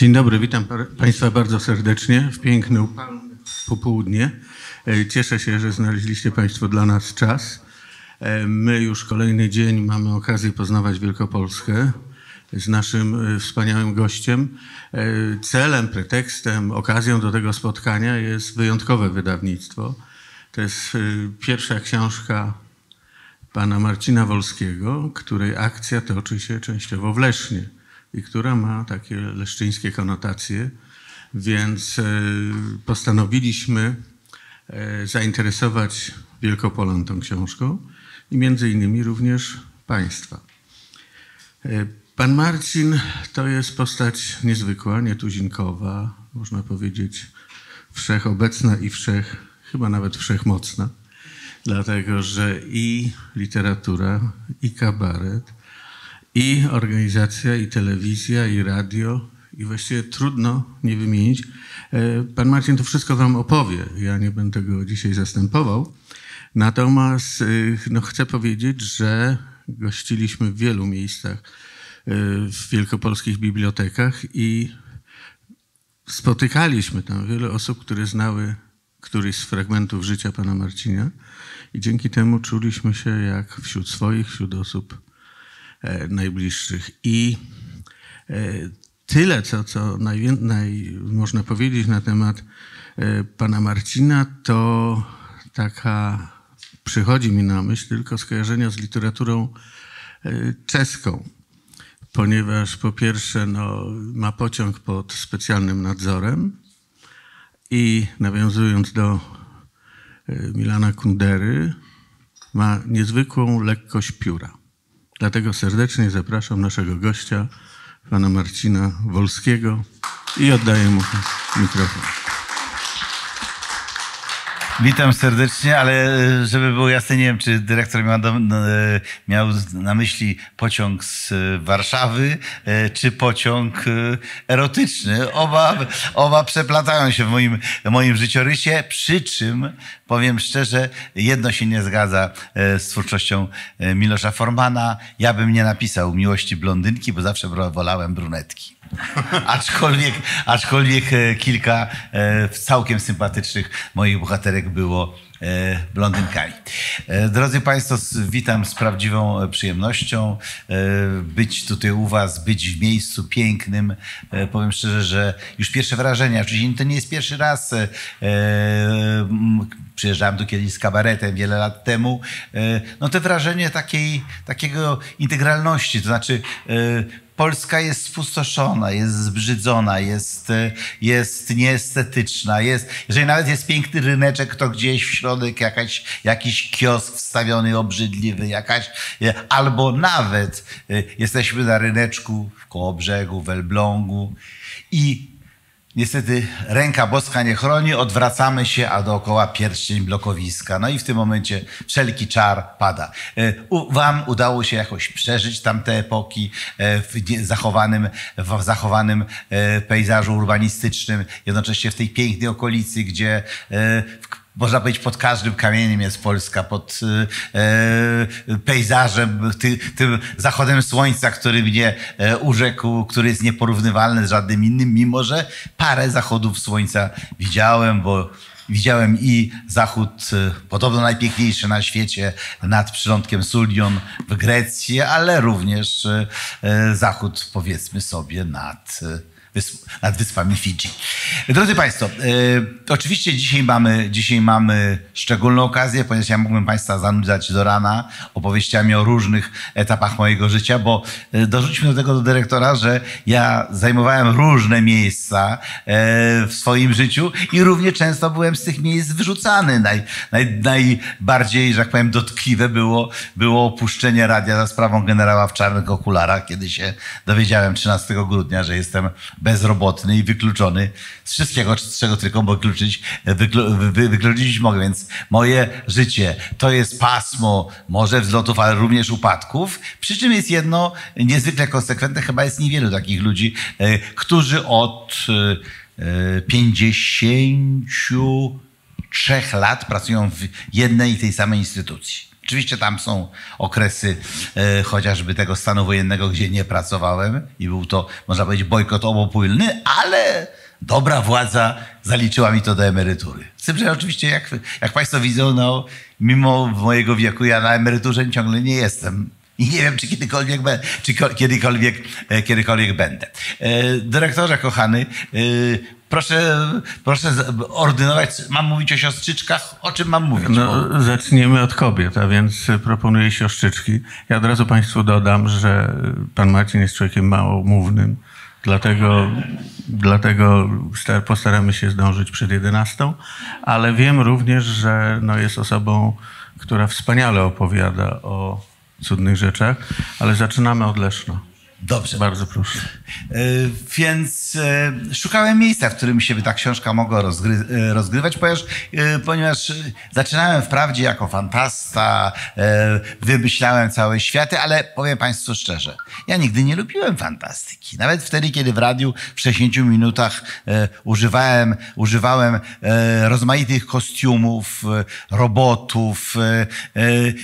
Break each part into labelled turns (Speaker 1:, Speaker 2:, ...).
Speaker 1: Dzień dobry, witam Państwa bardzo serdecznie w pięknym popołudnie. E, cieszę się, że znaleźliście Państwo dla nas czas. E, my już kolejny dzień mamy okazję poznawać Wielkopolskę z naszym e, wspaniałym gościem. Celem, pretekstem, okazją do tego spotkania jest wyjątkowe wydawnictwo. To jest pierwsza książka pana Marcina Wolskiego, której akcja toczy się częściowo w Lesznie i która ma takie leszczyńskie konotacje, więc e, postanowiliśmy e, zainteresować Wielkopolan tą książką i między innymi również Państwa. E, pan Marcin to jest postać niezwykła, nietuzinkowa, można powiedzieć wszechobecna i wszech, chyba nawet wszechmocna, dlatego że i literatura, i kabaret, i organizacja, i telewizja, i radio, i właściwie trudno nie wymienić. E, pan Marcin to wszystko wam opowie, ja nie będę go dzisiaj zastępował. Natomiast e, no, chcę powiedzieć, że gościliśmy w wielu miejscach e, w wielkopolskich bibliotekach i spotykaliśmy tam wiele osób, które znały któryś z fragmentów życia pana Marcinia i dzięki temu czuliśmy się jak wśród swoich, wśród osób E, najbliższych. I e, tyle, co, co naj, można powiedzieć na temat e, pana Marcina, to taka przychodzi mi na myśl tylko skojarzenia z literaturą czeską. Ponieważ po pierwsze no, ma pociąg pod specjalnym nadzorem i nawiązując do Milana Kundery, ma niezwykłą lekkość pióra. Dlatego serdecznie zapraszam naszego gościa, pana Marcina Wolskiego i oddaję mu mikrofon.
Speaker 2: Witam serdecznie, ale e, żeby było jasne, nie wiem, czy dyrektor miał, e, miał na myśli pociąg z e, Warszawy, czy pociąg erotyczny. Oba, oba przeplatają się w moim, moim życiorysie, przy czym powiem szczerze, jedno się nie zgadza z twórczością Milosza Formana. Ja bym nie napisał miłości blondynki, bo zawsze wolałem brunetki. aczkolwiek, aczkolwiek kilka całkiem sympatycznych moich bohaterek było e, blondynkami. E, drodzy Państwo, witam z prawdziwą e, przyjemnością. Być tutaj u Was, być w miejscu pięknym. Powiem szczerze, że już pierwsze wrażenia, oczywiście to nie jest pierwszy raz. Przyjeżdżałem tu kiedyś z kabaretem wiele lat temu. No te wrażenie takiej, takiego integralności, to znaczy Polska jest spustoszona, jest zbrzydzona, jest, e, jest nieestetyczna. Jest, jeżeli nawet jest piękny ryneczek, to gdzieś w środek jakaś, jakiś kiosk wstawiony obrzydliwy, jakaś, e, albo nawet e, jesteśmy na ryneczku koło brzegu, w Elblągu i Niestety ręka boska nie chroni, odwracamy się, a dookoła pierścień blokowiska. No i w tym momencie wszelki czar pada. E, u, wam udało się jakoś przeżyć tamte epoki e, w zachowanym, w zachowanym e, pejzażu urbanistycznym, jednocześnie w tej pięknej okolicy, gdzie w można powiedzieć, pod każdym kamieniem jest Polska, pod e, pejzażem, ty, tym zachodem słońca, który mnie e, urzekł, który jest nieporównywalny z żadnym innym, mimo że parę zachodów słońca widziałem, bo widziałem i zachód y, podobno najpiękniejszy na świecie nad przylądkiem Sulion w Grecji, ale również zachód powiedzmy sobie nad nad wyspami Fidżi. Drodzy Państwo, e, oczywiście dzisiaj mamy, dzisiaj mamy szczególną okazję, ponieważ ja mógłbym Państwa zanudzać do rana opowieściami o różnych etapach mojego życia, bo e, dorzućmy do tego do dyrektora, że ja zajmowałem różne miejsca e, w swoim życiu i równie często byłem z tych miejsc wyrzucany. Naj, naj, najbardziej, że tak powiem, dotkliwe było, było opuszczenie radia za sprawą generała w czarnych okularach, kiedy się dowiedziałem 13 grudnia, że jestem bezrobotny i wykluczony z wszystkiego, z czego tylko wykluczyć, wyklu, wy, wykluczyć mogę. Więc moje życie to jest pasmo może wzlotów, ale również upadków. Przy czym jest jedno niezwykle konsekwentne, chyba jest niewielu takich ludzi, e, którzy od 53 e, e, lat pracują w jednej i tej samej instytucji. Oczywiście tam są okresy e, chociażby tego stanu wojennego, gdzie nie pracowałem i był to, można powiedzieć, bojkot obopólny, ale dobra władza zaliczyła mi to do emerytury. Z tym, że oczywiście, jak, jak Państwo widzą, no, mimo mojego wieku, ja na emeryturze ciągle nie jestem. I nie wiem, czy kiedykolwiek, czy kiedykolwiek, e, kiedykolwiek będę. E, dyrektorze kochany, e, proszę, proszę ordynować, mam mówić o siostrzyczkach, o czym mam mówić? No,
Speaker 1: zaczniemy od kobiet, a więc proponuję siostrzyczki. Ja od razu Państwu dodam, że Pan Marcin jest człowiekiem małomównym, dlatego, dlatego postaramy się zdążyć przed 11, ale wiem również, że no, jest osobą, która wspaniale opowiada o cudnych rzeczach, ale zaczynamy od Leszna. Dobrze. Bardzo proszę.
Speaker 2: Yy, więc yy, szukałem miejsca, w którym się by ta książka mogła rozgry e, rozgrywać, ponieważ, yy, ponieważ zaczynałem wprawdzie jako fantasta, wymyślałem całe światy, ale powiem Państwu szczerze, ja nigdy nie lubiłem fantastyki. Nawet wtedy, kiedy w radiu w 60 minutach używałem, używałem rozmaitych kostiumów, robotów,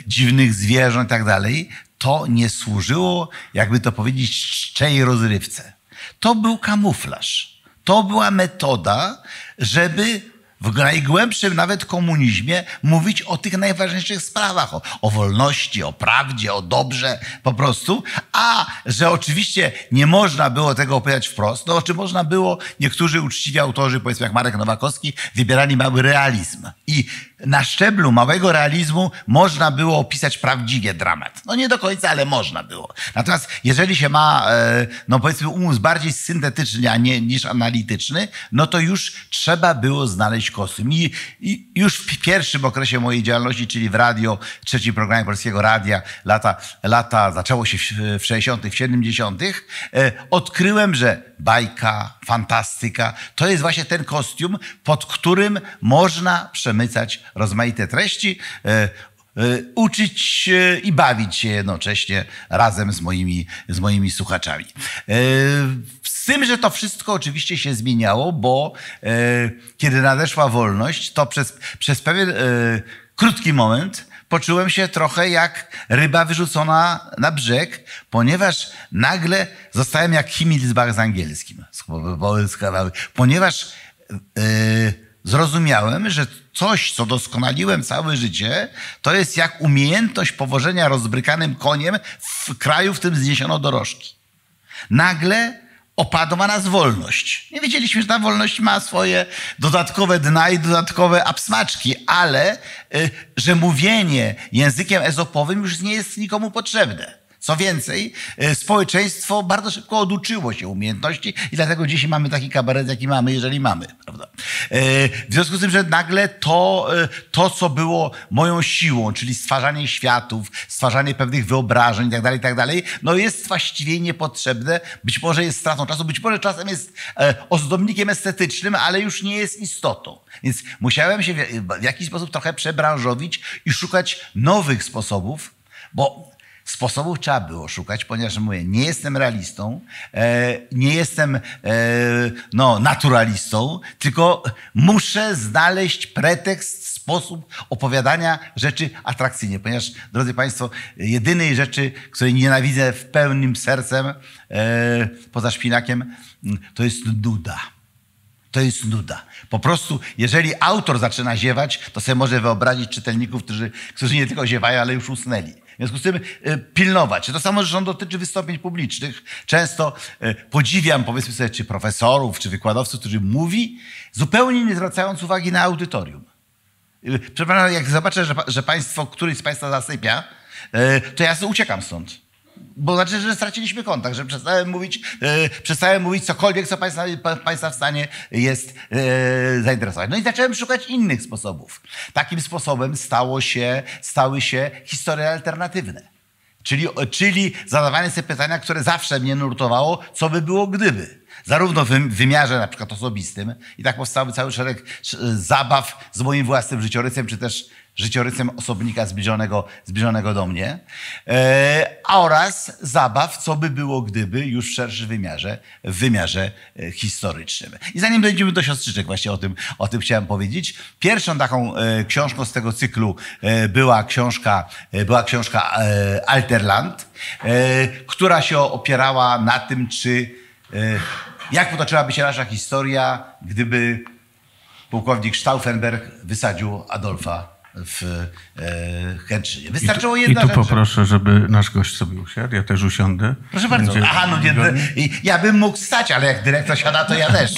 Speaker 2: dziwnych zwierząt i tak dalej, to nie służyło, jakby to powiedzieć, czczej rozrywce. To był kamuflaż. To była metoda, żeby w najgłębszym nawet komunizmie mówić o tych najważniejszych sprawach, o, o, wolności, o prawdzie, o dobrze po prostu, a że oczywiście nie można było tego opowiadać wprost, no czy można było, niektórzy uczciwi autorzy, powiedzmy jak Marek Nowakowski, wybierali mały realizm i na szczeblu małego realizmu można było opisać prawdziwie dramat. No nie do końca, ale można było. Natomiast jeżeli się ma, e, no powiedzmy, umysł bardziej syntetyczny a nie, niż analityczny, no to już trzeba było znaleźć kostium. I, I, już w pierwszym okresie mojej działalności, czyli w radio, trzecim programie Polskiego Radia, lata, lata zaczęło się w, w 60., w 70., e, odkryłem, że bajka, fantastyka to jest właśnie ten kostium, pod którym można przemycać rozmaite treści, e, e, uczyć i bawić się jednocześnie razem z moimi, z moimi słuchaczami. E, z tym, że to wszystko oczywiście się zmieniało, bo kiedy nadeszła wolność, to przez, przez pewien krótki moment poczułem się trochę jak ryba wyrzucona na brzeg, ponieważ nagle zostałem jak Himmelsbach z angielskim, ponieważ zrozumiałem, że coś, co doskonaliłem całe życie, to jest jak umiejętność powożenia rozbrykanym koniem w kraju, w którym zniesiono dorożki. Nagle opadła nas wolność. Nie wiedzieliśmy, że ta wolność ma swoje dodatkowe dna i dodatkowe absmaczki, ale y, że mówienie językiem ezopowym już nie jest nikomu potrzebne. Co więcej, e, społeczeństwo bardzo szybko oduczyło się umiejętności i dlatego dzisiaj mamy taki kabaret, jaki mamy, jeżeli mamy. Prawda? E, w związku z tym, że nagle to, e, to, co było moją siłą, czyli stwarzanie światów, stwarzanie pewnych wyobrażeń itd., tak itd., tak no jest właściwie niepotrzebne, być może jest stratą czasu, być może czasem jest ozdobnikiem estetycznym, ale już nie jest istotą. Więc musiałem się w jakiś sposób trochę przebranżowić i szukać nowych sposobów, bo Sposobów trzeba było szukać, ponieważ mówię, nie jestem realistą, e, nie jestem e, no, naturalistą, tylko muszę znaleźć pretekst, sposób opowiadania rzeczy atrakcyjnie. Ponieważ, drodzy Państwo, jedynej rzeczy, której nienawidzę w pełnym sercem, e, poza szpinakiem, mm, to jest nuda. To jest nuda. Po prostu, jeżeli autor zaczyna ziewać, to sobie może wyobrazić czytelników, którzy, którzy nie tylko ziewają, ale już usnęli. W związku z tym e, pilnować. To samo zresztą dotyczy wystąpień publicznych. Często e, podziwiam, powiedzmy sobie, czy profesorów, czy wykładowców, którzy mówi, zupełnie nie zwracając uwagi na audytorium. E, przepraszam, jak zobaczę, że, że państwo, któryś z państwa zasypia, to ja uciekam stąd bo znaczy, że straciliśmy kontakt, że przestałem mówić, e, przestałem mówić cokolwiek, co państwa, pa, państwa w stanie jest e, zainteresować. No i zacząłem szukać innych sposobów. Takim sposobem stało się, stały się historie alternatywne. Czyli, czyli zadawanie sobie pytania, które zawsze mnie nurtowało, co by było gdyby. Zarówno w wymiarze na przykład osobistym i tak powstały cały szereg e, zabaw z moim własnym życiorysem, czy też życiorysem osobnika zbliżonego, zbliżonego do mnie, e, oraz zabaw, co by było gdyby już w szerszym wymiarze, w wymiarze e, historycznym. I zanim dojdziemy do siostrzyczek, właśnie o tym, o tym chciałem powiedzieć. Pierwszą taką e, książką z tego cyklu e, była książka, e, była książka e, Alterland, która się opierała na tym, czy jak potoczyłaby się nasza historia, gdyby pułkownik Stauffenberg wysadził Adolfa w e, Chęczynie. Wystarczyło jedna rzecz. I tu rzecz. poproszę,
Speaker 1: żeby nasz
Speaker 2: gość sobie usiadł, ja też usiądę. Proszę bardzo. Będzie... Aha, no, nie, ja bym mógł stać, ale jak dyrektor siada, to ja też.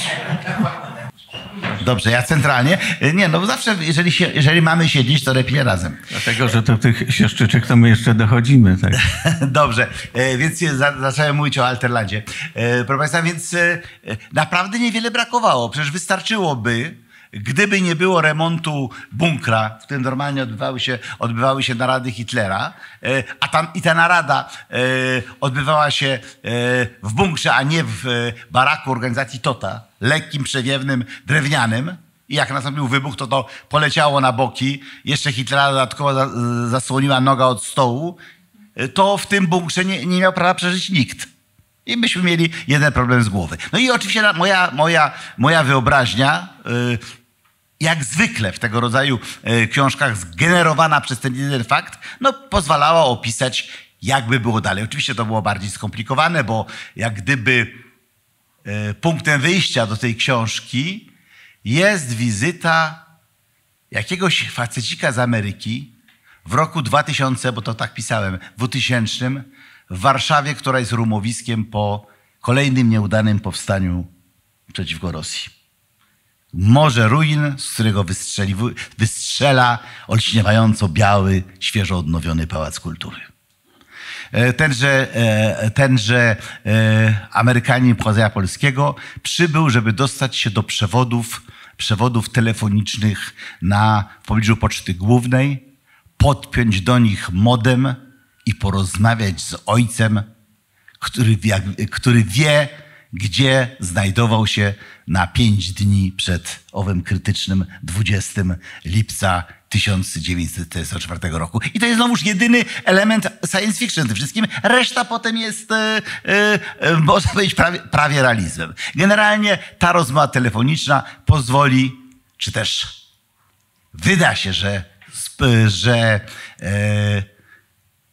Speaker 2: Dobrze, ja centralnie. E, nie, no zawsze, jeżeli, się, jeżeli mamy siedzieć, to lepiej razem.
Speaker 1: Dlatego, że do tych siostrzyczek to my jeszcze dochodzimy. Tak?
Speaker 2: Dobrze, e, więc zacząłem mówić o Alterlandzie. Proszę Państwa, więc naprawdę niewiele brakowało. Przecież wystarczyłoby, Gdyby nie było remontu bunkra, w którym normalnie odbywały się, odbywały się narady Hitlera, e, a tam i ta narada e, odbywała się e, w bunkrze, a nie w baraku organizacji TOTA, lekkim, przewiewnym, drewnianym, i jak nastąpił wybuch, to to poleciało na boki. Jeszcze Hitlera dodatkowo zasłoniła noga od stołu. To w tym bunkrze nie, nie miał prawa przeżyć nikt. I myśmy mieli jeden problem z głowy. No i oczywiście moja, moja, moja wyobraźnia jak zwykle w tego rodzaju e, książkach zgenerowana przez ten jeden fakt, no pozwalała opisać, jakby było dalej. Oczywiście to było bardziej skomplikowane, bo jak gdyby e, punktem wyjścia do tej książki jest wizyta jakiegoś facecika z Ameryki w roku 2000, bo to tak pisałem, 2000 w Warszawie, która jest rumowiskiem po kolejnym nieudanym powstaniu przeciwko Rosji morze ruin, z którego wystrzela olśniewająco biały, świeżo odnowiony pałac kultury. E, tenże, e, tenże e, Amerykanin pochodzenia polskiego przybył, żeby dostać się do przewodów, przewodów telefonicznych na, w pobliżu Poczty Głównej, podpiąć do nich modem i porozmawiać z ojcem, który, który wie, gdzie znajdował się na pięć dni przed owym krytycznym 20 lipca 1944 roku. I to jest znowuż jedyny element science fiction w tym wszystkim. Reszta potem jest, yy, yy, można powiedzieć, prawie, prawie realizmem. Generalnie ta rozmowa telefoniczna pozwoli, czy też wyda się, że, że yy,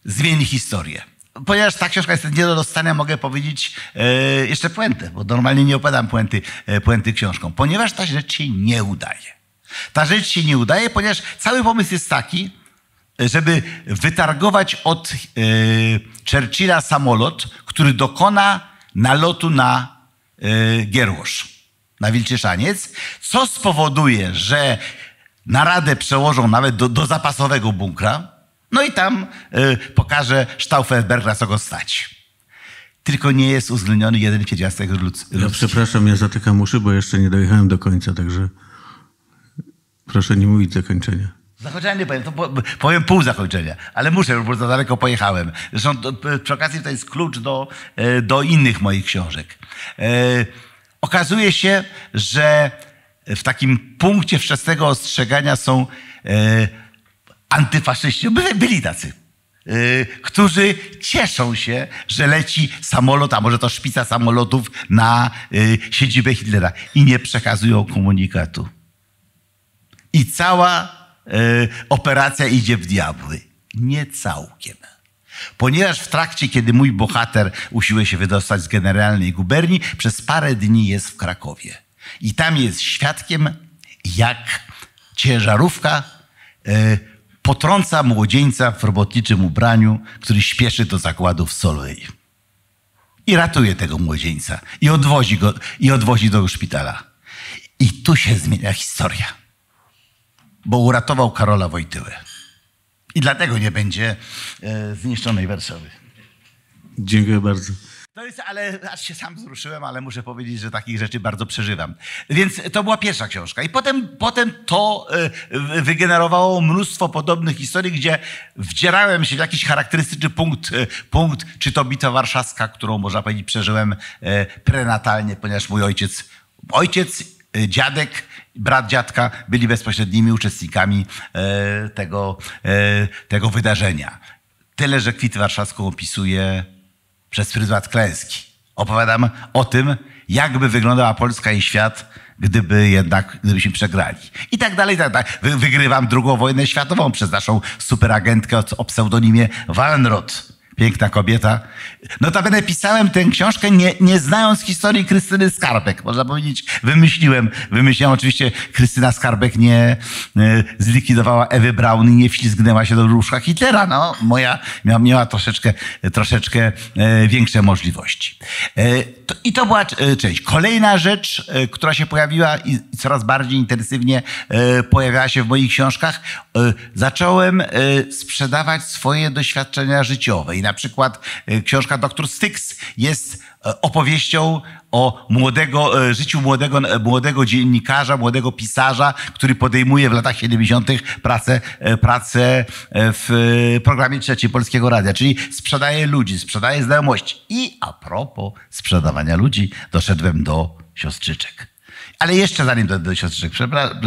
Speaker 2: zmieni historię. Ponieważ ta książka jest nie do dostania, mogę powiedzieć yy, jeszcze puentę, bo normalnie nie opadam puenty, yy, puenty książką. Ponieważ ta rzecz się nie udaje. Ta rzecz się nie udaje, ponieważ cały pomysł jest taki, żeby wytargować od yy, Churchilla samolot, który dokona nalotu na yy, Gierłosz, na Wilczyszaniec, co spowoduje, że naradę przełożą nawet do, do zapasowego bunkra, no i tam y, pokaże Stauffenberg, na co go stać. Tylko nie jest uwzględniony jeden pierwiastek ludzki. Ja przepraszam,
Speaker 1: ja zatykam uszy, bo jeszcze nie dojechałem do końca, także proszę nie mówić zakończenia.
Speaker 2: Zakończenia nie powiem, to powiem pół zakończenia, ale muszę, bo za daleko pojechałem. Zresztą przy okazji to jest klucz do, e, do innych moich książek. E, okazuje się, że w takim punkcie wczesnego ostrzegania są e, antyfaszyści, by, byli tacy, yy, którzy cieszą się, że leci samolot, a może to szpica samolotów na yy, siedzibę Hitlera i nie przekazują komunikatu. I cała yy, operacja idzie w diabły. Nie całkiem. Ponieważ w trakcie, kiedy mój bohater usiłuje się wydostać z generalnej guberni, przez parę dni jest w Krakowie. I tam jest świadkiem, jak ciężarówka yy, potrąca młodzieńca w robotniczym ubraniu, który śpieszy do zakładów Solwej. I ratuje tego młodzieńca. I odwozi go, i odwozi do szpitala. I tu się zmienia historia. Bo uratował Karola Wojtyłę. I dlatego nie będzie e, zniszczonej Warszawy. Dziękuję bardzo. To no jest, ale aż się sam wzruszyłem, ale muszę powiedzieć, że takich rzeczy bardzo przeżywam. Więc to była pierwsza książka. I potem, potem to e, wygenerowało mnóstwo podobnych historii, gdzie wdzierałem się w jakiś charakterystyczny punkt, e, punkt czy to bitwa warszawska, którą można powiedzieć przeżyłem e, prenatalnie, ponieważ mój ojciec, ojciec, dziadek brat dziadka byli bezpośrednimi uczestnikami tego, tego wydarzenia. Tyle, że kwit warszawską opisuje przez pryzmat klęski. Opowiadam o tym, jakby wyglądała Polska i świat, gdyby jednak, gdybyśmy przegrali. I tak dalej, i tak dalej. Wygrywam drugą wojnę światową przez naszą superagentkę o pseudonimie Wallenrod Piękna kobieta. Notabene pisałem tę książkę nie, nie znając historii Krystyny Skarbek. Można powiedzieć, wymyśliłem. Wymyśliłem oczywiście, Krystyna Skarbek nie y, zlikwidowała Ewy Braun i nie wślizgnęła się do różka Hitlera. No, moja miała, miała troszeczkę, troszeczkę y, większe możliwości. Y, to, i to była e, część. Kolejna rzecz, e, która się pojawiła i coraz bardziej intensywnie e, pojawiała się w moich książkach, zacząłem sprzedawać swoje doświadczenia życiowe. I na przykład książka Doktor Styx jest E, opowieścią o młodego, e, życiu młodego, e, młodego dziennikarza, młodego pisarza, który podejmuje w latach 70. pracę, pracę w programie trzeciej Polskiego Radia, czyli sprzedaje ludzi, sprzedaje znajomości. I a propos sprzedawania ludzi, doszedłem do siostrzyczek. Ale jeszcze zanim do, do siostrzyczek, przepraszam,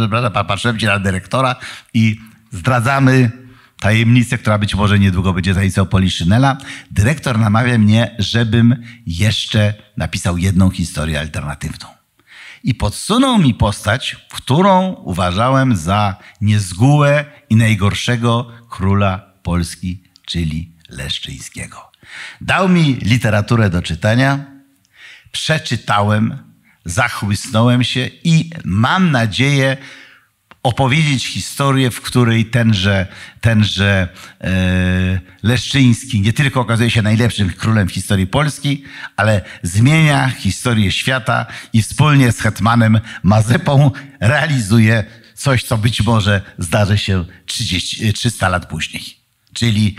Speaker 2: patrzyłem się na dyrektora i zdradzamy tajemnicę, która być może niedługo będzie tajemnicą Poliszynela, dyrektor namawia mnie, żebym jeszcze napisał jedną historię alternatywną. I podsunął mi postać, którą uważałem za niezgółę i najgorszego króla Polski, czyli Leszczyńskiego. Dał mi literaturę do czytania, przeczytałem, zachłysnąłem się i mam nadzieję, opowiedzieć historię, w której tenże, tenże e, Leszczyński nie tylko okazuje się najlepszym królem w historii Polski, ale zmienia historię świata i wspólnie z Hetmanem Mazepą realizuje coś, co być może zdarzy się 30, 300 e, lat później. Czyli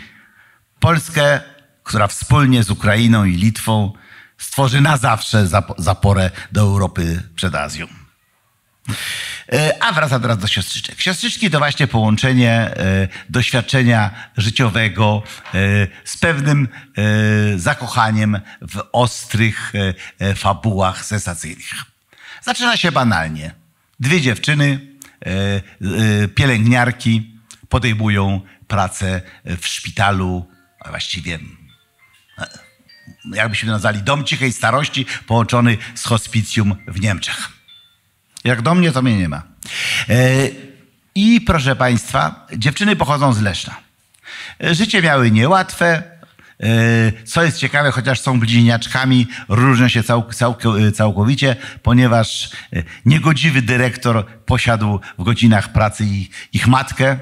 Speaker 2: Polskę, która wspólnie z Ukrainą i Litwą stworzy na zawsze zaporę do Europy przed Azją. E, a wraca teraz do siostrzyczek. Siostrzyczki to właśnie połączenie e, doświadczenia życiowego e, z pewnym zakochaniem w ostrych fabułach sensacyjnych. Zaczyna się banalnie. Dwie dziewczyny, pielęgniarki, podejmują pracę w szpitalu, a właściwie jakbyśmy nazwali dom cichej starości połączony z hospicjum w Niemczech. Jak do mnie, to mnie nie ma. E, I proszę Państwa, dziewczyny pochodzą z Leszna. E, życie miały niełatwe. E, co jest ciekawe, chociaż są bliźniaczkami, różnią się całk całkowicie, ponieważ niegodziwy dyrektor posiadł w godzinach pracy ich matkę,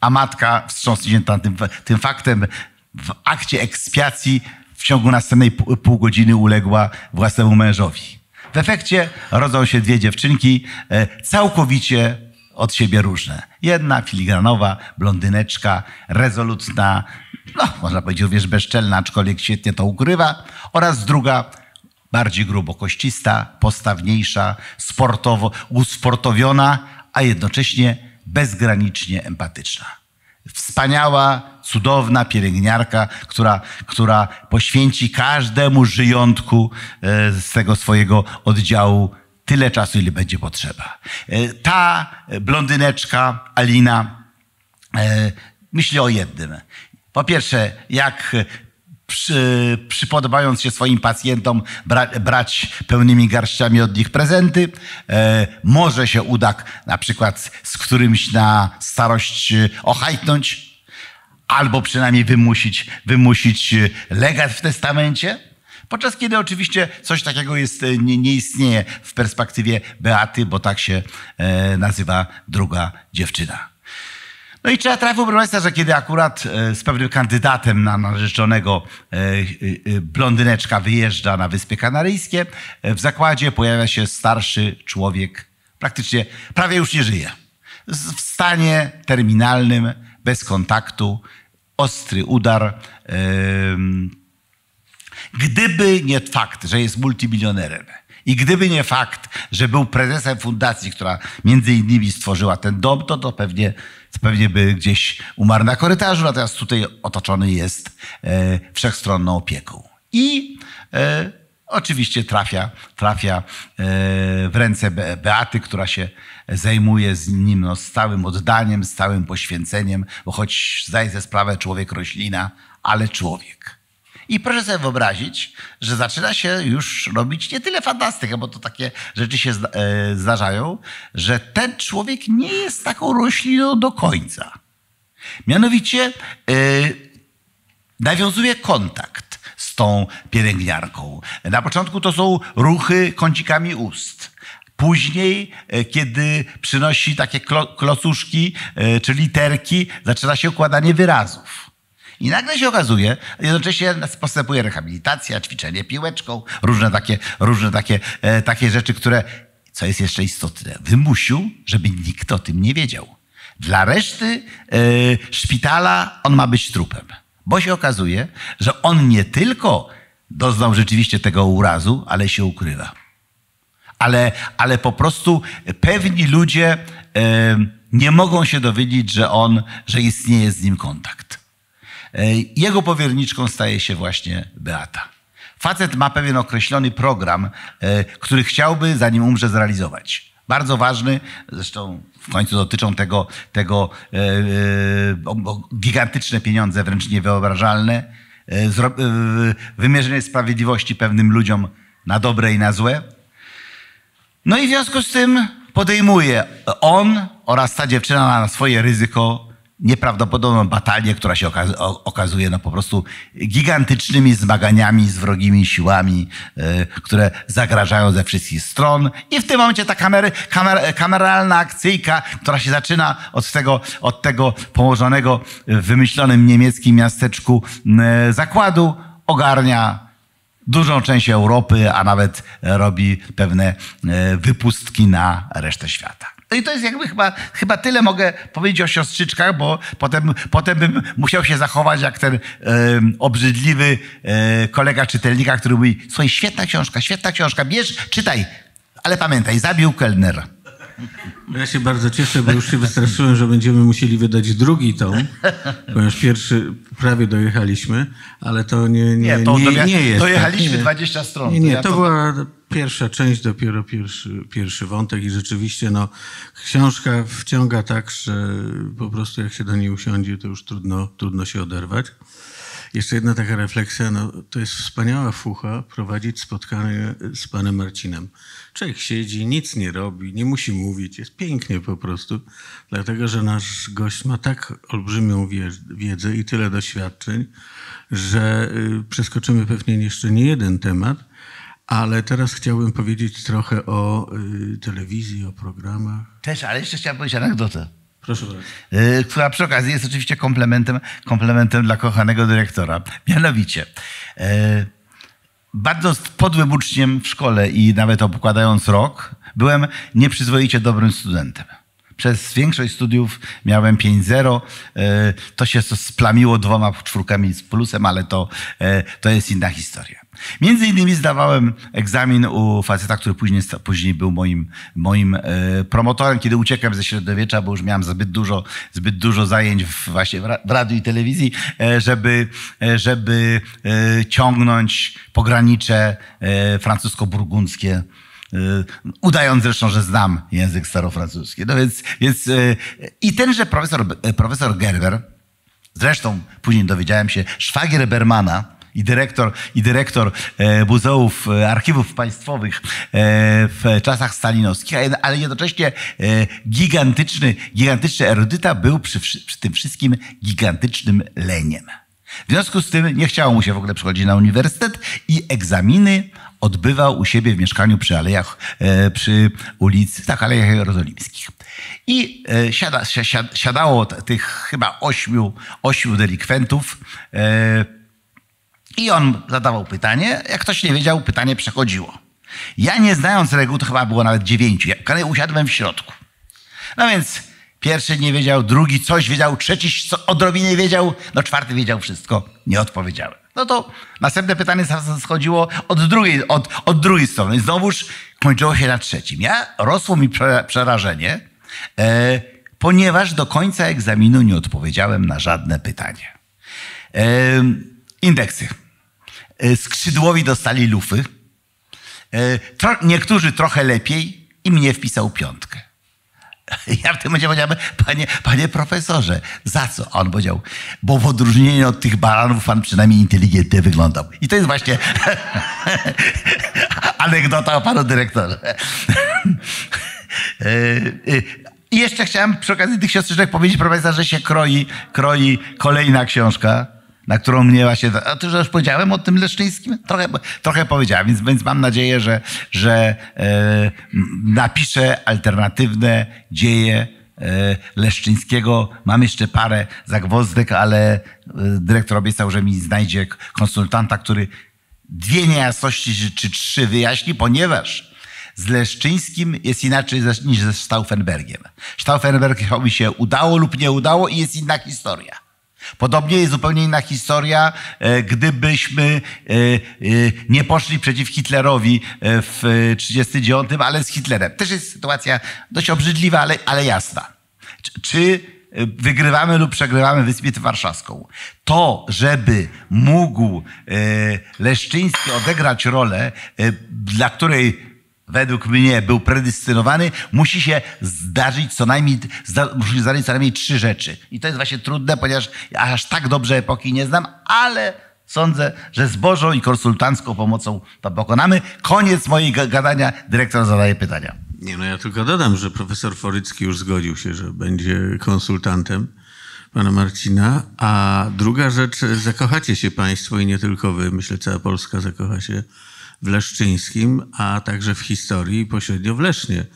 Speaker 2: a matka wstrząsnięta tym, tym faktem w akcie ekspiacji w ciągu następnej pół godziny uległa własnemu mężowi. W efekcie rodzą się dwie dziewczynki e, całkowicie od siebie różne. Jedna filigranowa, blondyneczka, rezolutna, no, można powiedzieć również bezczelna, aczkolwiek świetnie to ukrywa, oraz druga bardziej grubokoścista, postawniejsza, sportowo usportowiona, a jednocześnie bezgranicznie empatyczna. Wspaniała, cudowna pielęgniarka, która, która poświęci każdemu żyjątku e, z tego swojego oddziału tyle czasu, ile będzie potrzeba. E, ta blondyneczka, Alina, e, myśli o jednym. Po pierwsze, jak przy, przypodobając się swoim pacjentom, bra, brać pełnymi garściami od nich prezenty. E, może się uda na przykład z którymś na starość e, ochajtnąć, albo przynajmniej wymusić, wymusić e, legat w testamencie. Podczas kiedy oczywiście coś takiego jest, e, nie, nie istnieje w perspektywie Beaty, bo tak się e, nazywa druga dziewczyna. No i trzeba trafił, proszę Państwa, że kiedy akurat e, z pewnym kandydatem na narzeczonego e, e, blondyneczka wyjeżdża na Wyspy Kanaryjskie, w zakładzie pojawia się starszy człowiek, praktycznie prawie już nie żyje. W stanie terminalnym, bez kontaktu, ostry udar. Gdyby nie fakt, że jest multimilionerem, i gdyby nie fakt, że był prezesem fundacji, która między innymi stworzyła ten dom, to, to pewnie, to pewnie by gdzieś umarł na korytarzu, natomiast tutaj otoczony jest e, wszechstronną opieką. I e, oczywiście trafia, trafia e, w ręce Be Beaty, która się zajmuje z nim no, z całym oddaniem, z całym poświęceniem, bo choć zdaje sobie sprawę człowiek roślina, ale człowiek. I proszę sobie wyobrazić, że zaczyna się już robić nie tyle fantastykę, bo to takie rzeczy się e, zdarzają, że ten człowiek nie jest taką rośliną do końca. Mianowicie e, nawiązuje kontakt z tą pielęgniarką. Na początku to są ruchy kącikami ust. Później, e, kiedy przynosi takie klo klocuszki czy literki, zaczyna się układanie wyrazów. I nagle się okazuje, jednocześnie postępuje rehabilitacja, ćwiczenie piłeczką, różne takie, różne takie, e, takie rzeczy, które, co jest jeszcze istotne, wymusił, żeby nikt o tym nie wiedział. Dla reszty e, szpitala on ma być trupem, bo się okazuje, że on nie tylko doznał rzeczywiście tego urazu, ale się ukrywa. Ale, ale po prostu pewni ludzie e, nie mogą się dowiedzieć, że on, że istnieje z nim kontakt. E, jego powierniczką staje się właśnie Beata. Facet ma pewien określony program, e, który chciałby, zanim umrze, zrealizować. Bardzo ważny, zresztą w końcu dotyczą tego, tego e, gigantyczne pieniądze, wręcz niewyobrażalne. Wymierzenie sprawiedliwości pewnym ludziom na dobre i na złe. No i w związku z tym podejmuje on oraz ta dziewczyna na swoje ryzyko nieprawdopodobną batalię, która się okazuje no po prostu gigantycznymi zmaganiami z wrogimi siłami, e, które zagrażają ze wszystkich stron. I w tym momencie ta kamery, kamer, kameralna akcyjka, która się zaczyna od tego, od tego położonego w wymyślonym niemieckim miasteczku e, zakładu, ogarnia dużą część Europy, a nawet robi pewne e, wypustki na resztę świata. No i to jest jakby chyba, chyba tyle mogę powiedzieć o siostrzyczkach, bo potem, potem bym musiał się zachować jak ten e, obrzydliwy e, kolega czytelnika, który mówi, słuchaj, świetna książka, świetna książka, bierz, czytaj, ale pamiętaj, zabił kelnera.
Speaker 1: Ja się bardzo cieszę, bo już się wystraszyłem, że będziemy musieli wydać drugi tom, ponieważ pierwszy prawie dojechaliśmy, ale to nie, nie, nie, to nie, nie jest. Tak. Dojechaliśmy tak, 20 stron. Nie, nie, to, ja to była pierwsza część, dopiero pierwszy, pierwszy wątek i rzeczywiście no, książka wciąga tak, że po prostu jak się do niej usiądzie, to już trudno, trudno się oderwać. Jeszcze jedna taka refleksja, no, to jest wspaniała fucha prowadzić spotkanie z panem Marcinem. Człowiek siedzi, nic nie robi, nie musi mówić, jest pięknie po prostu, dlatego że nasz gość ma tak olbrzymią wiedzę i tyle doświadczeń, że y, przeskoczymy pewnie jeszcze nie jeden temat, ale teraz chciałbym powiedzieć trochę o
Speaker 2: y, telewizji, o programach. Też, ale jeszcze chciałbym powiedzieć anegdotę. Proszę bardzo. Y, która przy okazji jest oczywiście komplementem, komplementem dla kochanego dyrektora. Mianowicie, y, bardzo podłym uczniem w szkole i nawet opokładając rok, byłem nieprzyzwoicie dobrym studentem przez większość studiów miałem 5-0. Y, to się splamiło dwoma czwórkami z plusem, ale to, y, to jest inna historia. Między innymi zdawałem egzamin u faceta, który później, później był moim, moim e, promotorem, kiedy uciekłem ze średniowiecza, bo już miałem zbyt dużo, zbyt dużo zajęć w, właśnie w radiu i telewizji, e, żeby, e, żeby ciągnąć pogranicze francusko-burgundzkie udając zresztą, że znam język starofrancuski. No więc, więc i tenże profesor, profesor Gerber, zresztą później dowiedziałem się, szwagier Bermana, i dyrektor, i dyrektor e, muzeów, e, archiwów państwowych e, w czasach stalinowskich, ale jednocześnie gigantyczny, gigantyczny erudyta był przy, przy tym wszystkim gigantycznym leniem. W związku z tym nie chciało mu się w ogóle przychodzić na uniwersytet i egzaminy odbywał u siebie w mieszkaniu przy alejach, przy ulicy, tak, alejach jerozolimskich. I siada, siadało tych chyba ośmiu, ośmiu delikwentów i on zadawał pytanie. Jak ktoś nie wiedział, pytanie przechodziło. Ja nie znając reguł, to chyba było nawet dziewięciu. Ja usiadłem w środku. No więc pierwszy nie wiedział, drugi coś wiedział, trzeci co odrobinę wiedział, no czwarty wiedział wszystko. Nie odpowiedziałem. No to następne pytanie schodziło od drugiej, od, od drugiej strony. znowuż kończyło się na trzecim. Ja rosło mi przerażenie, e, ponieważ do końca egzaminu nie odpowiedziałem na żadne pytanie. E, Indeksy. E, skrzydłowi dostali lufy. E, tro, niektórzy trochę lepiej i mnie wpisał piątkę. Ja w tym momencie powiedziałem, panie, panie profesorze, za co? A on powiedział, bo w odróżnieniu od tych baranów pan przynajmniej inteligentnie wyglądał. I to jest właśnie anegdota o panu dyrektorze. E, I jeszcze chciałem przy okazji tych siostrzyczek powiedzieć profesorze, że się kroi, kroi kolejna książka na którą mnie właśnie... A ty już powiedziałem o tym Leszczyńskim? Trochę, trochę powiedziałem, więc, więc mam nadzieję, że, że e, napiszę alternatywne dzieje e, Leszczyńskiego. Mam jeszcze parę zagwozdek, ale e, dyrektor obiecał, że mi znajdzie konsultanta, który dwie niejasności czy trzy wyjaśni, ponieważ z Leszczyńskim jest inaczej niż ze Stauffenbergiem. mi się udało lub nie udało i jest inna historia. Podobnie jest zupełnie inna historia, e, gdybyśmy e, e, nie poszli przeciw Hitlerowi w 1939, ale z Hitlerem. Też jest sytuacja dość obrzydliwa, ale, ale jasna. Czy wygrywamy lub przegrywamy Wyspę Warszawską. To, żeby mógł Leszczyński odegrać rolę, dla której według mnie był predestynowany, musi się zdarzyć co najmniej, zda, musi zdarzyć co najmniej trzy rzeczy. I to jest właśnie trudne, ponieważ ja aż tak dobrze epoki nie znam, ale sądzę, że z Bożą i konsultancką pomocą to pokonamy. Koniec mojego gadania. Dyrektor zadaje pytania.
Speaker 1: Nie, no ja tylko dodam, że profesor Forycki już zgodził się, że będzie konsultantem pana Marcina. A druga rzecz, zakochacie się państwo i nie tylko wy, myślę cała Polska zakocha się w Leszczyńskim, a także w historii pośrednio w Lesznie.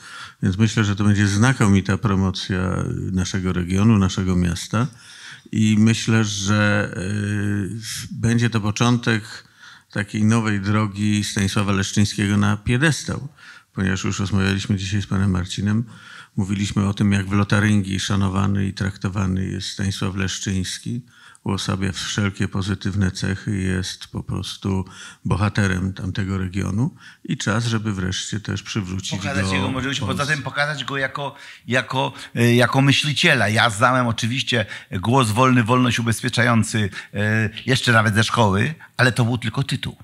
Speaker 1: Więc myślę, że to będzie znakomita promocja naszego regionu, naszego miasta. I myślę, że y, będzie to początek takiej nowej drogi Stanisława Leszczyńskiego na piedestał ponieważ już rozmawialiśmy dzisiaj z panem Marcinem, mówiliśmy o tym, jak w Lotaryngii szanowany i traktowany jest Stanisław Leszczyński, uosabia wszelkie pozytywne cechy, jest po prostu bohaterem tamtego regionu i czas, żeby wreszcie też przywrócić pokazać go jego możliwości. Poza tym
Speaker 2: pokazać go jako, jako, e, jako myśliciela. Ja znałem oczywiście głos wolny, wolność ubezpieczający e, jeszcze nawet ze szkoły, ale to był tylko tytuł.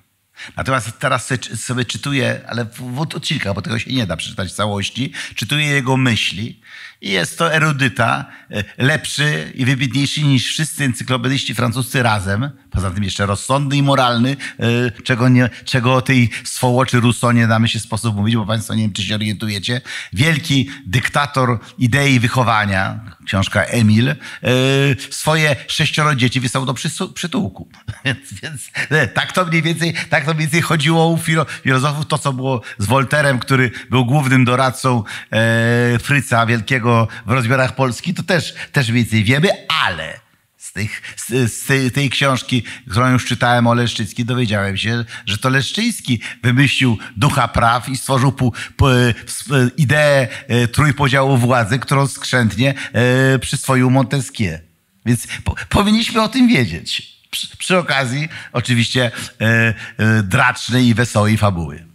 Speaker 2: Natomiast teraz sobie czytuję, ale w, w odcinkach, bo tego się nie da przeczytać w całości, czytuję jego myśli i jest to erudyta, e, lepszy i wybitniejszy niż wszyscy encyklopedyści francuscy razem. Poza tym jeszcze rozsądny i moralny, e, czego, nie, czego o tej swołoczy Rousseau nie damy się sposób mówić, bo Państwo nie wiem, czy się orientujecie. Wielki dyktator idei wychowania, książka Emil, e, swoje sześcioro dzieci wysłał do przytułku. Więc, więc tak, to mniej więcej, tak to mniej więcej chodziło u filo, filozofów. To, co było z Wolterem, który był głównym doradcą Fryca Wielkiego w rozbiorach Polski, to też, też więcej wiemy, ale z, tych, z, z tej, książki, którą już czytałem o Leszczyńskim, dowiedziałem się, że to Leszczyński wymyślił ducha praw i stworzył ideę e, trójpodziału władzy, którą skrzętnie e, przyswoił Montesquieu. Więc po, powinniśmy o tym wiedzieć. Przy, przy okazji, oczywiście, e, e, dracznej i wesołej fabuły.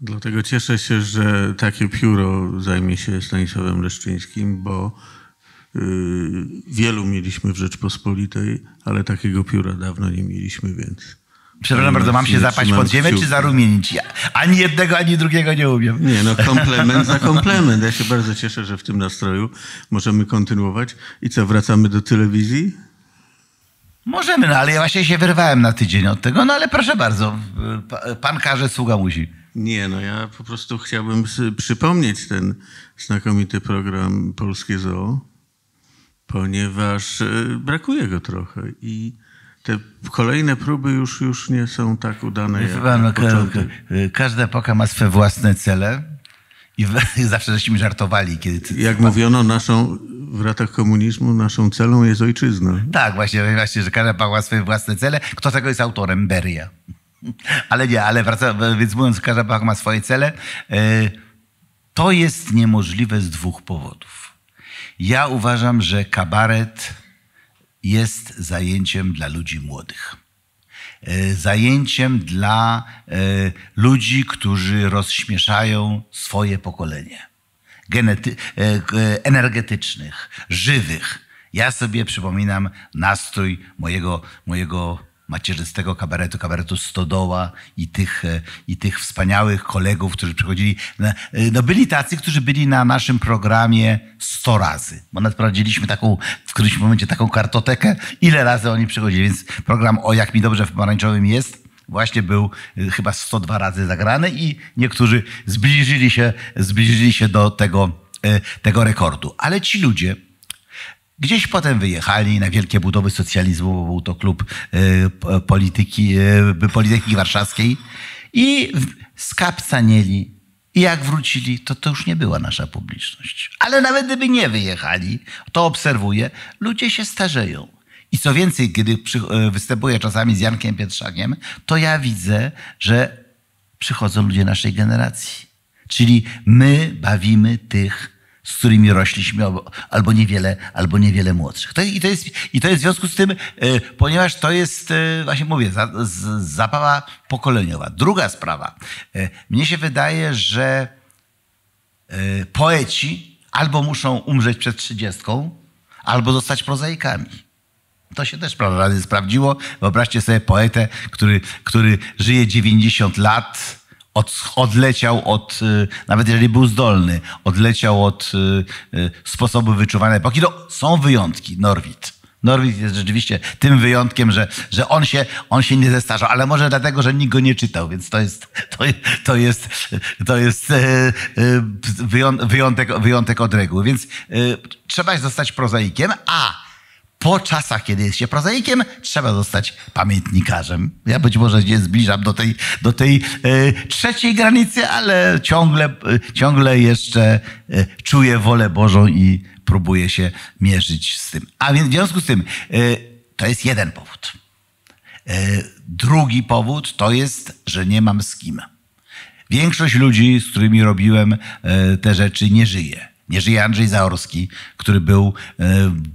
Speaker 1: Dlatego cieszę
Speaker 2: się, że
Speaker 1: takie pióro zajmie się Stanisławem Leszczyńskim, bo y, wielu mieliśmy w Rzeczpospolitej, ale takiego pióra dawno nie mieliśmy, więc... Przepraszam bardzo, mam się zapaść pod ziemię czy zarumienić?
Speaker 2: Ja ani jednego, ani drugiego nie umiem. Nie, no komplement za komplement.
Speaker 1: Ja się bardzo cieszę, że w tym nastroju możemy kontynuować. I co, wracamy do telewizji?
Speaker 2: Możemy, no ale ja właśnie się wyrwałem na tydzień od tego. No ale proszę bardzo, pan każe, sługa musi. Nie, no ja po prostu chciałbym
Speaker 1: przypomnieć ten znakomity program Polskie Zoo, ponieważ e, brakuje go trochę i te kolejne próby już, już nie
Speaker 2: są tak udane jak pan, na no, początku. E, każda epoka ma swoje własne cele i zawsze żeśmy żartowali. kiedy. Jak
Speaker 1: mówiono, naszą w latach komunizmu naszą celą jest ojczyzna.
Speaker 2: Tak, właśnie, właśnie że każda ma swoje własne cele. Kto tego jest autorem? Beria. Ale nie, ale wraca, więc mówiąc, każda Bach ma swoje cele. E, to jest niemożliwe z dwóch powodów. Ja uważam, że kabaret jest zajęciem dla ludzi młodych. E, zajęciem dla e, ludzi, którzy rozśmieszają swoje pokolenie. Genety energetycznych, żywych. Ja sobie przypominam nastrój mojego, mojego macierzystego kabaretu, kabaretu Stodoła i tych, e, i tych wspaniałych kolegów, którzy przychodzili. E, no byli tacy, którzy byli na naszym programie 100 razy, bo nawet taką, w którymś momencie taką kartotekę, ile razy oni przychodzili. Więc program O jak mi dobrze w pomarańczowym jest, właśnie był e, chyba 102 razy zagrany i niektórzy zbliżyli się, zbliżyli się do tego, tego rekordu. Ale ci ludzie, Gdzieś potem wyjechali na wielkie budowy socjalizmu, był to klub e, polityki, e, polityki warszawskiej i skapcanieli. I jak wrócili, to to już nie była nasza publiczność. Ale nawet gdyby nie wyjechali, to obserwuję, ludzie się starzeją. I co więcej, kiedy przy, e, występuję czasami z Jankiem Pietrzakiem, to ja widzę, że przychodzą ludzie naszej generacji. Czyli my bawimy tych, z którymi rośliśmy, albo niewiele, albo niewiele młodszych. To, i, to jest, I to jest w związku z tym, e, ponieważ to jest, e, właśnie mówię, za, z, zabawa pokoleniowa. Druga sprawa. E, mnie się wydaje, że poeci albo muszą umrzeć przed trzydziestką, albo zostać prozaikami. To się też prawda sprawdziło. Wyobraźcie sobie poetę, który, który żyje 90 lat, od, odleciał od, y, nawet jeżeli był zdolny, odleciał od y, y, sposobu wyczuwania epoki. No, są wyjątki, Norwid. Norwid jest rzeczywiście tym wyjątkiem, że, że on, się, on się nie zestarzał, ale może dlatego, że nikt go nie czytał, więc to jest, to, to jest, to jest wyjątek, wyjątek od reguły. Więc trzeba zostać prozaikiem, a po czasach, kiedy jest się prozaikiem, trzeba zostać pamiętnikarzem. Ja być może się zbliżam do tej, do tej y, trzeciej granicy, ale ciągle, y, ciągle jeszcze y, czuję wolę Bożą i próbuję się mierzyć z tym. A więc w związku z tym, to jest jeden powód. drugi powód to jest, że nie mam z kim. Większość ludzi, z którymi robiłem te rzeczy, nie żyje nie żyje Andrzej Zaorski, który był e,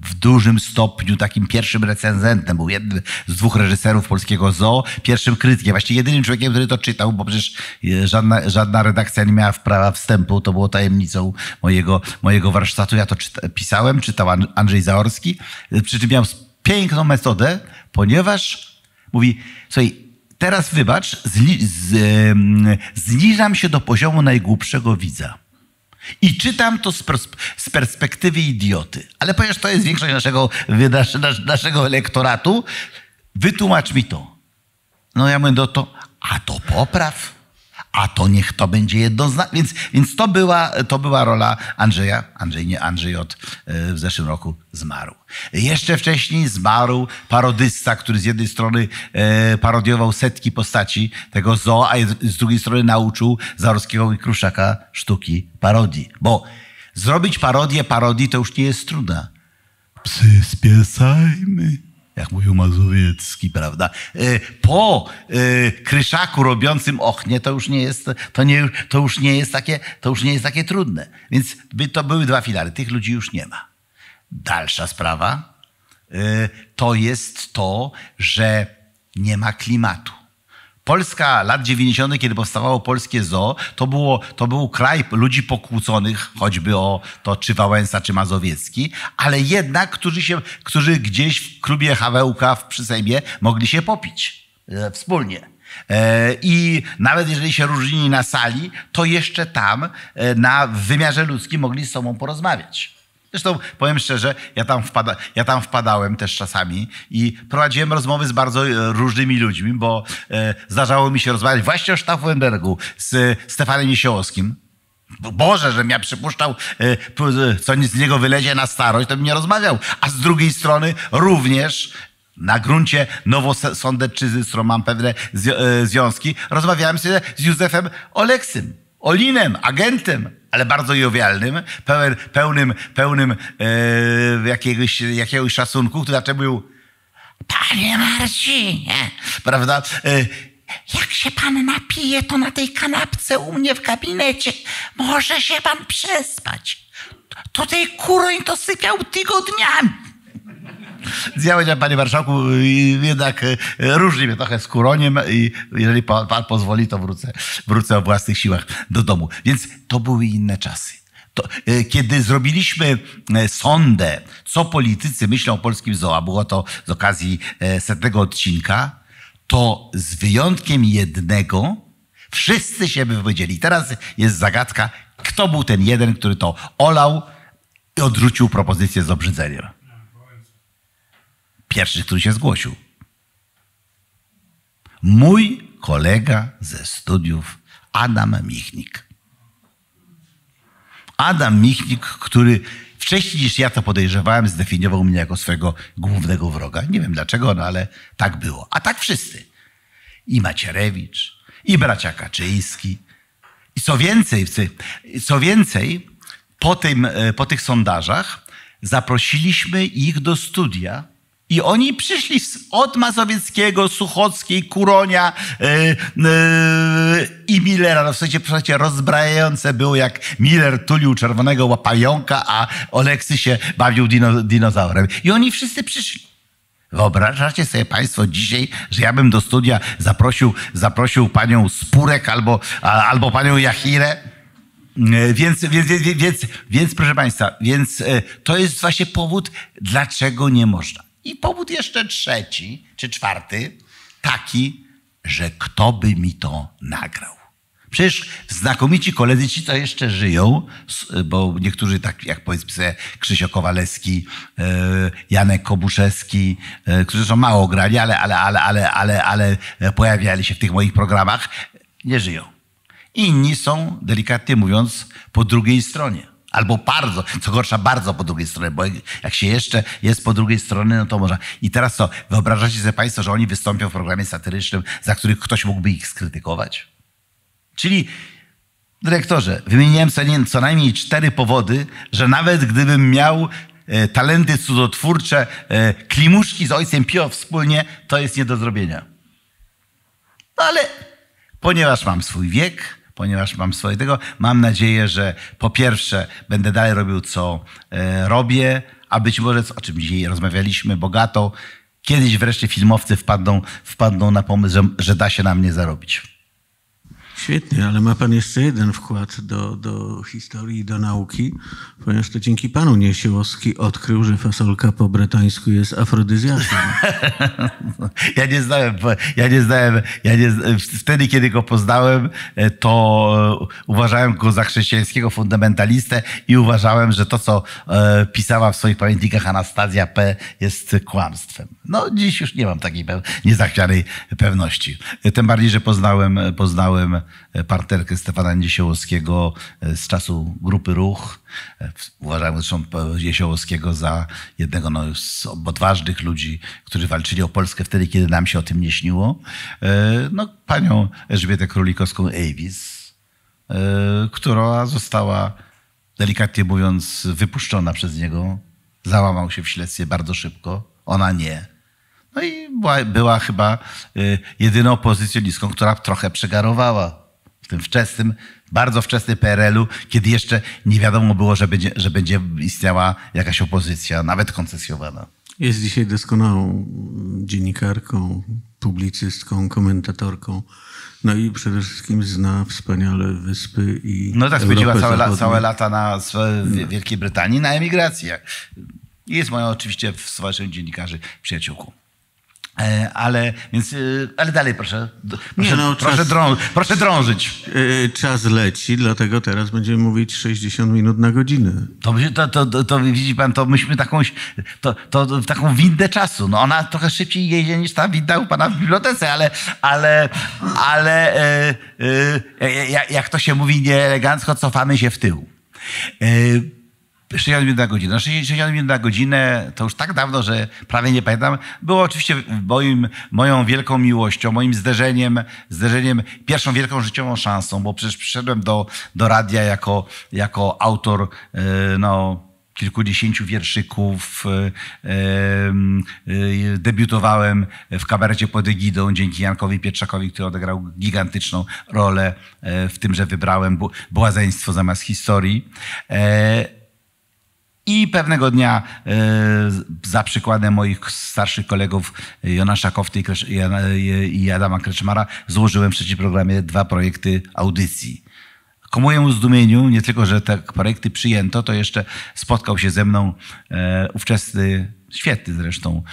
Speaker 2: w dużym stopniu takim pierwszym recenzentem, był jednym z dwóch reżyserów polskiego ZOO, pierwszym krytykiem, właściwie jedynym człowiekiem, który to czytał, bo przecież e, żadna, żadna redakcja nie miała prawa wstępu, to było tajemnicą mojego, mojego warsztatu. Ja to czyta, pisałem, czytał Andrzej Zaorski, e, przy czym miał piękną metodę, ponieważ mówi, słuchaj, teraz wybacz, z, zniżam się do poziomu najgłupszego widza. I czytam to z, perspektywy idioty. Ale ponieważ to jest większość naszego, naszego elektoratu, wytłumacz mi to. No ja mówię, do no to, a to popraw a to niech to będzie jednoznaczne. Więc, więc to, była, to była rola Andrzeja. Andrzej, nie, Andrzej od, e, w zeszłym roku zmarł. Jeszcze wcześniej zmarł parodysta, który z jednej strony e, parodiował setki postaci tego zoo, a z drugiej strony nauczył Zarowskiego i Kruszaka sztuki parodii. Bo zrobić parodię parodii to już nie jest trudne. Psy spiesajmy jak mówił Mazowiecki, prawda? E, po e, kryszaku robiącym ochnie to już nie jest, to nie, to już nie jest, takie, to już nie jest takie trudne. Więc by to były dwa filary. Tych ludzi już nie ma. Dalsza sprawa e, to jest to, że nie ma klimatu. Polska lat 90., kiedy powstawało polskie zoo, to, było, to był kraj ludzi pokłóconych, choćby o to, czy Wałęsa, czy Mazowiecki, ale jednak, którzy, się, którzy gdzieś w klubie Hawełka w Przysejmie mogli się popić e, wspólnie. E, I nawet jeżeli się różnili na sali, to jeszcze tam e, na wymiarze ludzkim mogli z sobą porozmawiać. Zresztą powiem szczerze, ja tam, wpada, ja tam wpadałem też czasami i prowadziłem rozmowy z bardzo e, różnymi ludźmi, bo e, zdarzało mi się rozmawiać właśnie o Stauffenbergu z e, Stefanem Niesiołowskim. Boże, że ja przypuszczał, e, e co nic z niego wylezie na starość, to bym nie rozmawiał. A z drugiej strony również na gruncie nowosądeczyzy, z którą mam pewne związki, rozmawiałem sobie z Józefem Oleksym Olinem, agentem, ale bardzo jowialnym, pełen, pełnym, pełnym e, jakiegoś, jakiegoś szacunku, który zawsze był Panie Marcinie, prawda? E, jak się pan napije, to na tej kanapce u mnie w gabinecie może się pan przespać. To tej kuroń to sypiał tygodniami. Ja powiedziałem, panie marszałku, jednak e, różni mnie trochę z Kuroniem i jeżeli pan pozwoli, to wrócę, wrócę o własnych siłach do domu. Więc to były inne czasy. To, e, kiedy zrobiliśmy e, sondę, co politycy myślą o polskim zoo, a było to z okazji setnego odcinka, to z wyjątkiem jednego wszyscy się wypowiedzieli. Teraz jest zagadka, kto był ten jeden, który to olał i odrzucił propozycję z obrzydzeniem. Pierwszy, który się zgłosił. Mój kolega ze studiów, Adam Michnik. Adam Michnik, który wcześniej niż ja to podejrzewałem, zdefiniował mnie jako swego głównego wroga. Nie wiem dlaczego, no ale tak było. A tak wszyscy. I Macierewicz, i bracia Kaczyński. I co więcej, co więcej po, tym, e, po tych sondażach zaprosiliśmy ich do studia i oni przyszli z, od Mazowieckiego, Suchockiej, Kuronia yy, yy, i Millera. No w sensie, przecież rozbrajające było, jak Miller tulił czerwonego łapająka, a Oleksy się bawił dino, dinozaurem. I oni wszyscy przyszli. Wyobrażacie sobie Państwo dzisiaj, że ja bym do studia zaprosił, zaprosił panią Spurek albo, a, albo panią Jachirę? Więc, więc, więc, więc, więc, proszę Państwa, więc to jest właśnie powód, dlaczego nie można. I powód jeszcze trzeci czy czwarty, taki, że kto by mi to nagrał. Przecież znakomici koledzy, ci co jeszcze żyją, bo niektórzy tak jak powiedzmy Krzysio Kowaleski, e, Janek Kobuszewski, e, którzy są mało grali, ale, ale, ale, ale, ale, ale pojawiali się w tych moich programach, nie żyją. Inni są, delikatnie mówiąc, po drugiej stronie. Albo bardzo, co gorsza, bardzo po drugiej stronie, bo jak się jeszcze jest po drugiej stronie, no to można. I teraz co, wyobrażacie sobie Państwo, że oni wystąpią w programie satyrycznym, za których ktoś mógłby ich skrytykować? Czyli, dyrektorze, wymieniłem co najmniej cztery powody, że nawet gdybym miał e, talenty cudotwórcze, e, klimuszki z ojcem Pio wspólnie, to jest nie do zrobienia. No ale ponieważ mam swój wiek, ponieważ mam swoje tego. Mam nadzieję, że po pierwsze będę dalej robił, co e, robię, a być może, o czym dzisiaj rozmawialiśmy bogato, kiedyś wreszcie filmowcy wpadną, wpadną na pomysł, że, że da się na mnie zarobić. Świetnie, ale ma Pan jeszcze jeden wkład do, do historii
Speaker 1: i do nauki, ponieważ to dzięki Panu Niesiłowski odkrył, że fasolka po bretańsku jest afrodyzjakiem.
Speaker 2: ja nie znałem, ja nie znałem, ja nie, wtedy kiedy go poznałem, e, to e, uważałem go za chrześcijańskiego fundamentalistę i uważałem, że to, co e, pisała w swoich pamiętnikach Anastazja P. jest kłamstwem. No dziś już nie mam takiej niezachwianej pewności. Tym bardziej, że poznałem, poznałem E, parterkę Stefana Niesiołowskiego e, z czasu grupy Ruch. E, Uważam zresztą Niesiołowskiego za jednego no, z odważnych ludzi, którzy walczyli o Polskę wtedy, kiedy nam się o tym nie śniło. No, panią Elżbietę Królikowską-Avis, która została delikatnie mówiąc wypuszczona przez niego. Załamał się w śledztwie bardzo szybko. Ona nie. No i była, była chyba jedyną opozycjonistką, która trochę przegarowała tym wczesnym, bardzo wczesnym PRL-u, kiedy jeszcze nie wiadomo było, że będzie, że będzie istniała jakaś opozycja, nawet koncesjowana.
Speaker 1: Jest dzisiaj doskonałą dziennikarką, publicystką, komentatorką. No i przede wszystkim zna wspaniale wyspy i. No tak, spędziła całe, la, całe lata
Speaker 2: na w no. Wielkiej Brytanii na emigracjach. Jest moją oczywiście w Stowarzyszeniu Dziennikarzy przyjaciółką. E, ale, więc, e, ale dalej proszę, proszę, no, proszę, czas, drą,
Speaker 1: proszę drążyć. E, czas leci, dlatego teraz będziemy mówić 60 minut na godzinę.
Speaker 2: To, to, to, to widzi pan, to myśmy taką, to, to, taką windę czasu. No ona trochę szybciej jeździ niż ta winda u pana w bibliotece, ale, ale, ale jak to się mówi nieelegancko, cofamy się w tył. 61 na godzinę. 61 na godzinę to już tak dawno, że prawie nie pamiętam. Było oczywiście moim, moją wielką miłością, moim zderzeniem, zderzeniem, pierwszą wielką życiową szansą, bo przecież przyszedłem do, do radia jako, jako autor e, no, kilkudziesięciu wierszyków. E, e, debiutowałem w kabarecie pod egidą dzięki Jankowi Pietrzakowi, który odegrał gigantyczną rolę w tym, że wybrałem błazeństwo zamiast historii. I pewnego dnia, e, za przykładem moich starszych kolegów e, Jonasza Kofty e, i Adama Kreczmara, złożyłem w trzecim programie dwa projekty audycji. Ku mojemu zdumieniu, nie tylko, że te projekty przyjęto, to jeszcze spotkał się ze mną ówczesny, świetny zresztą,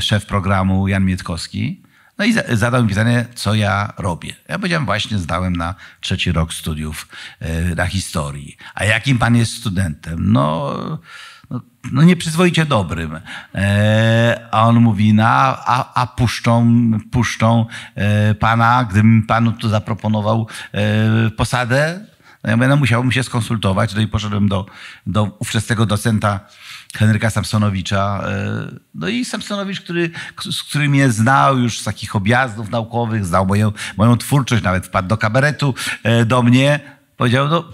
Speaker 2: szef programu Jan Mietkowski, no i zadał mi pytanie, co ja robię. Ja powiedziałem, właśnie zdałem na trzeci rok studiów e, na historii. A jakim pan jest studentem? No, no, no nieprzyzwoicie dobrym. E, a on mówi, no, a, a puszczą, puszczą e, pana, gdybym panu tu zaproponował e, posadę no ja mówię, no musiałbym się skonsultować, no i poszedłem do, do ówczesnego docenta Henryka Samsonowicza. E, no i Samsonowicz, który, z którym mnie znał już z takich objazdów naukowych, znał moją, moją twórczość, nawet wpadł do kabaretu e, do mnie, powiedział, no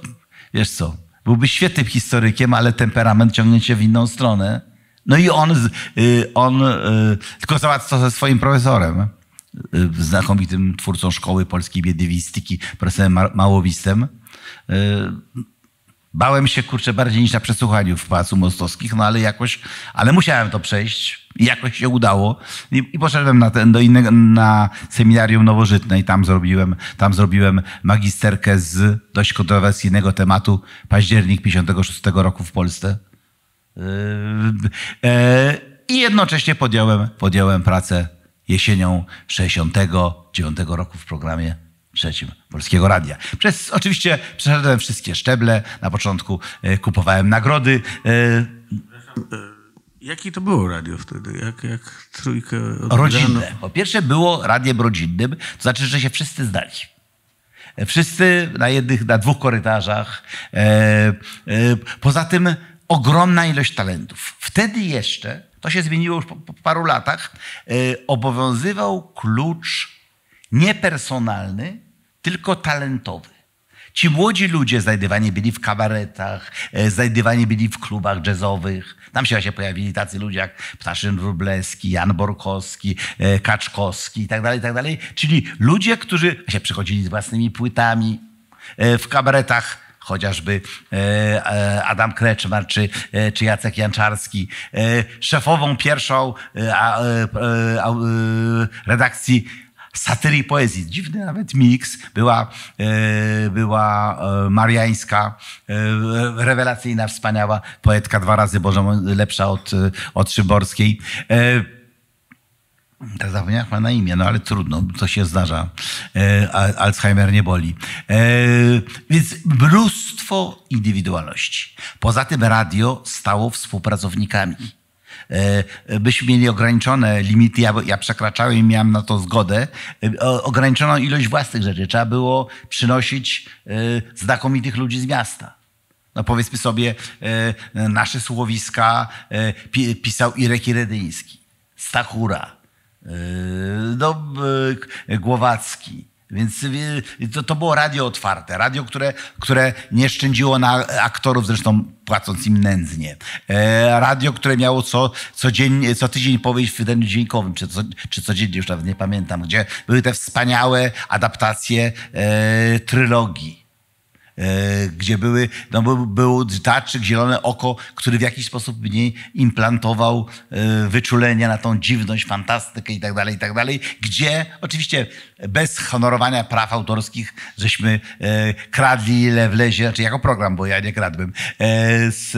Speaker 2: wiesz co, byłby świetnym historykiem, ale temperament ciągnie się w inną stronę. No i on, y, on y, tylko załatw to ze swoim profesorem, y, znakomitym twórcą szkoły polskiej biedywistyki, profesorem Małowistem. Y, bałem się, kurczę, bardziej niż na przesłuchaniu w Pałacu Mostowskich, no ale jakoś, ale musiałem to przejść i jakoś się udało. I, i poszedłem na ten, do innego, na seminarium nowożytne i tam zrobiłem, tam zrobiłem magisterkę z dość kontrowersyjnego tematu październik 56 roku w Polsce. Yy, yy, I jednocześnie podjąłem, podjąłem pracę jesienią 69 roku w programie trzecim Polskiego Radia. Przez, oczywiście przeszedłem wszystkie szczeble. Na początku e, kupowałem nagrody. E, e, Jakie to było radio wtedy? Jak, jak trójkę odbierano? Rodzinne. Po pierwsze było radiem rodzinnym, to znaczy, że się wszyscy zdali. Wszyscy na jednych, na dwóch korytarzach. poza tym ogromna ilość talentów. Wtedy jeszcze, to się zmieniło już po, po paru latach, obowiązywał klucz nie personalny, tylko talentowy. Ci młodzi ludzie znajdywani byli w kabaretach, e, znajdywani byli w klubach jazzowych. Tam się właśnie pojawili tacy ludzie jak Ptaszyn Rubleski, Jan Borkowski, e, Kaczkowski itd., tak itd. Tak Czyli ludzie, którzy się przychodzili z własnymi płytami e, w kabaretach chociażby Adam Kreczmar czy, czy Jacek Janczarski. Szefową pierwszą redakcji satyry i poezji. Dziwny nawet miks. Była, e, była e, mariańska, e, rewelacyjna, wspaniała poetka, dwa razy Boże, lepsza od, od Szyborskiej. Teraz zapomniałem ma na imię, no ale trudno, to się zdarza. E, Alzheimer nie boli. E, więc mnóstwo indywidualności. Poza tym radio stało współpracownikami. E, byśmy mieli ograniczone limity, ja, ja przekraczałem i miałem na to zgodę, e, ograniczoną ilość własnych rzeczy. Trzeba było przynosić e, znakomitych ludzi z miasta. No powiedzmy sobie, nasze słowiska pisał Irek Iredyński, Stachura, no, Głowacki, więc y, y, to, to było radio otwarte, radio, które, które nie szczędziło na aktorów, zresztą płacąc im nędznie. E, radio, które miało co, co, dzień, co tydzień powieść w wydaniu dźwiękowym, czy, co, czy codziennie, już nawet nie pamiętam, gdzie były te wspaniałe adaptacje e, trylogii. E, gdzie były, no był, był tarczyk, zielone oko, który w jakiś sposób mnie implantował e, wyczulenia na tą dziwność, fantastykę i tak dalej, i tak dalej, gdzie oczywiście bez honorowania praw autorskich żeśmy e, kradli ile wlezie, znaczy jako program, bo ja nie kradłem, z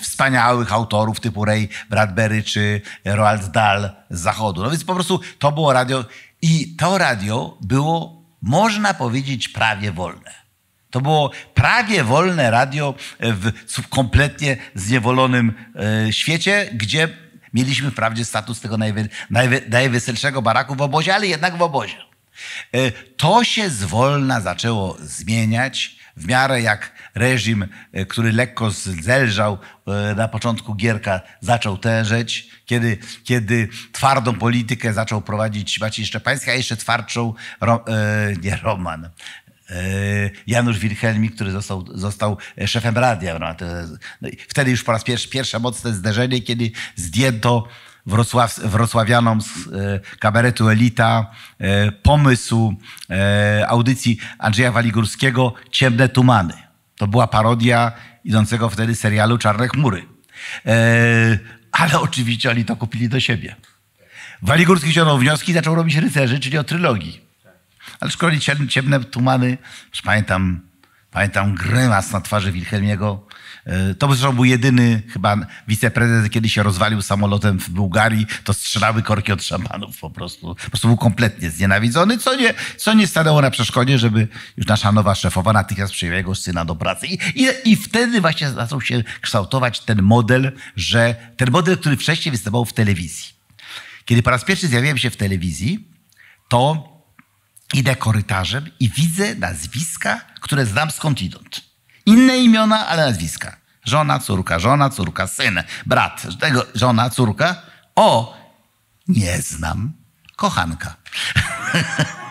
Speaker 2: wspaniałych autorów typu Ray Bradbury czy Roald Dahl z zachodu. No więc po prostu to było radio i to radio było, można powiedzieć, prawie wolne. To było prawie wolne radio e, w, kompletnie zniewolonym e, świecie, gdzie mieliśmy wprawdzie status tego najwy, najwy, baraku w obozie, ale jednak w obozie. E, to się zwolna zaczęło zmieniać w miarę jak reżim, który lekko zelżał na początku Gierka, zaczął tężeć, kiedy, kiedy twardą politykę zaczął prowadzić Maciej Szczepański, a jeszcze twardszą, Ro, nie Roman, E, Janusz Wilhelmi, który został, został e, szefem radia. No, no wtedy już po raz pierwszy, pierwsze mocne zderzenie, kiedy zdjęto Wrocław, wrocławianom z e, kabaretu Elita pomysł audycji Andrzeja Waligórskiego Ciemne Tumany. To była parodia idącego wtedy serialu Czarne Chmury. Ale oczywiście oni to kupili do siebie. Waligórski wziął wnioski i zaczął robić rycerzy, czyli o trylogii. Ale szkoli ciemne tumany, już pamiętam, pamiętam grymas na twarzy Wilhelmiego. E, to był jedyny chyba wiceprezes, kiedy się rozwalił samolotem w Bułgarii, to strzelały korki od szamanów po prostu. Po prostu był kompletnie znienawidzony, co nie, co nie stanęło na przeszkodzie, żeby już nasza nowa szefowa natychmiast przyjęła jego syna do pracy. I, i, I, wtedy właśnie zaczął się kształtować ten model, że ten model, który wcześniej występował w telewizji. Kiedy po raz pierwszy zjawiłem się w telewizji, to Idę korytarzem i widzę nazwiska, które znam skądinąd. Inne imiona, ale nazwiska. Żona, córka, żona, córka, syn, brat, tego, żona, córka. O, nie znam. Kochanka.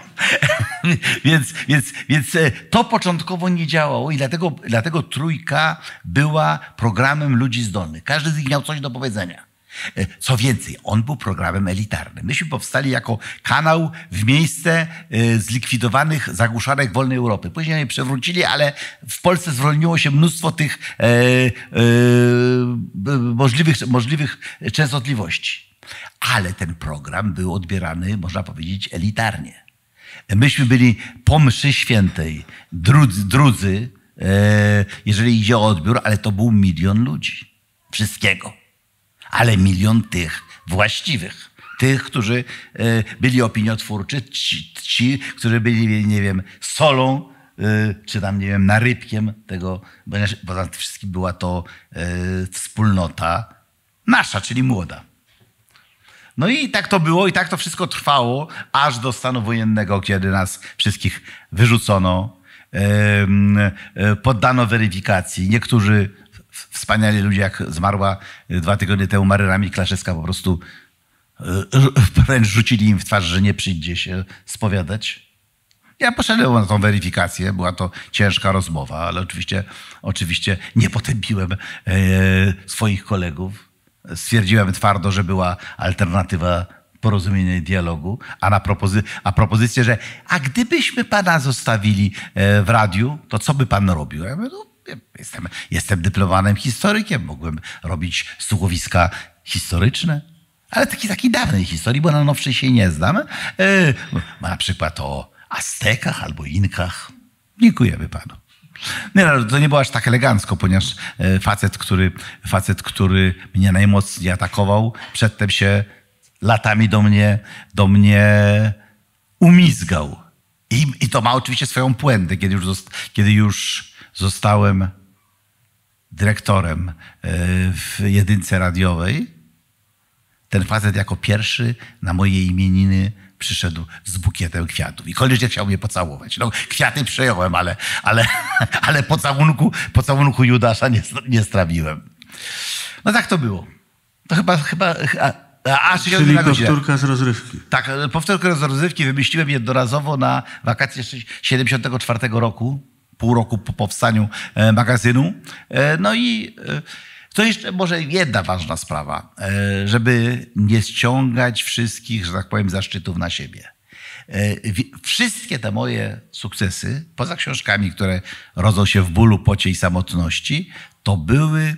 Speaker 2: więc, więc, więc e, to początkowo nie działało i dlatego, dlatego trójka była programem ludzi zdolnych. Każdy z nich miał coś do powiedzenia. E, co więcej, on był programem elitarnym. Myśmy powstali jako kanał w miejsce e, zlikwidowanych zagłuszanek wolnej Europy. Później je przewrócili, ale w Polsce zwolniło się mnóstwo tych e, e, możliwych, możliwych częstotliwości. Ale ten program był odbierany, można powiedzieć, elitarnie. Myśmy byli po mszy świętej, drudzy, drudzy e, jeżeli idzie o odbiór, ale to był milion ludzi. Wszystkiego ale milion tych właściwych tych, którzy e, byli opiniotwórczy, ci, ci, którzy byli, nie wiem, solą, e, czy tam, nie wiem, narybkiem tego, ponieważ poza wszystkim była to e, wspólnota nasza, czyli młoda. No i tak to było, i tak to wszystko trwało, aż do stanu wojennego, kiedy nas wszystkich wyrzucono, poddano weryfikacji. Niektórzy wspaniali ludzie, jak zmarła y, dwa tygodnie temu Maryna Miklaszewska, po prostu y, wręcz rzucili im w twarz, że nie przyjdzie się spowiadać. Ja poszedłem na tą weryfikację, była to ciężka rozmowa, ale oczywiście, oczywiście nie potępiłem e, swoich kolegów. Stwierdziłem twardo, że była alternatywa porozumienia i dialogu, a, na propozy a propozycję, że a gdybyśmy pana zostawili e, w radiu, to co by pan robił? Ja mówię, no, Jestem, jestem historykiem, mogłem robić słuchowiska historyczne, ale taki takiej dawnej historii, bo na nowszej się nie znam. Yy, na przykład o Aztekach albo Inkach. Dziękujemy panu. Nie, no, to nie było aż tak elegancko, ponieważ e, facet który, facet, który mnie najmocniej atakował, przedtem się latami do mnie, do mnie umizgał. I, i to ma oczywiście swoją puentę, kiedy już, kiedy już zostałem dyrektorem e, w jedynce radiowej. Ten facet jako pierwszy na moje imieniny przyszedł z bukietem kwiatów. I koleżnie chciał mnie pocałować. No, kwiaty przejąłem, ale, ale, ale pocałunku, pocałunku Judasza nie, nie strawiłem. No tak to było. To chyba, chyba a, Czyli powtórka z rozrywki. Tak, e, powtórkę z rozrywki wymyśliłem jednorazowo na wakacje 74 roku pół roku po powstaniu e, magazynu. E, no i e, to jeszcze może jedna ważna sprawa, żeby nie ściągać wszystkich, że tak powiem, zaszczytów na siebie. Wszystkie te moje sukcesy, poza książkami, które rodzą się w bólu, pocie i samotności, to były,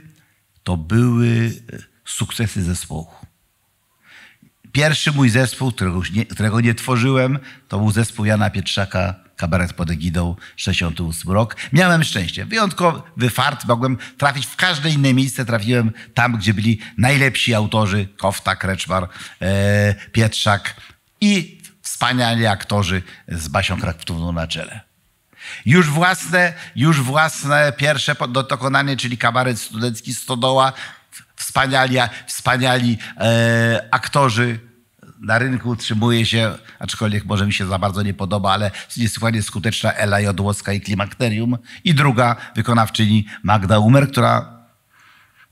Speaker 2: to były sukcesy zespołu. Pierwszy mój zespół, którego nie, którego nie tworzyłem, to był zespół Jana Pietrzaka kabaret pod egidą 68 rok. Miałem szczęście. Wyjątkowy fart. Mogłem trafić w każde inne miejsce. Trafiłem tam, gdzie byli najlepsi autorzy. Kofta, Kreczmar, e, Pietrzak i wspaniali aktorzy z Basią Kraktówną na czele. Już własne, już własne pierwsze dokonanie, czyli kabaret studencki Stodoła, wspaniali, wspaniali e, aktorzy, na rynku utrzymuje się, aczkolwiek może mi się za bardzo nie podoba, ale niesłychanie skuteczna Ela Jodłowska i Klimakterium. I druga wykonawczyni Magda Umer, która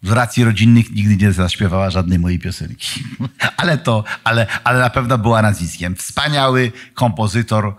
Speaker 2: z racji rodzinnych nigdy nie zaśpiewała żadnej mojej piosenki. ale to, ale, ale na pewno była nazwiskiem. Wspaniały kompozytor,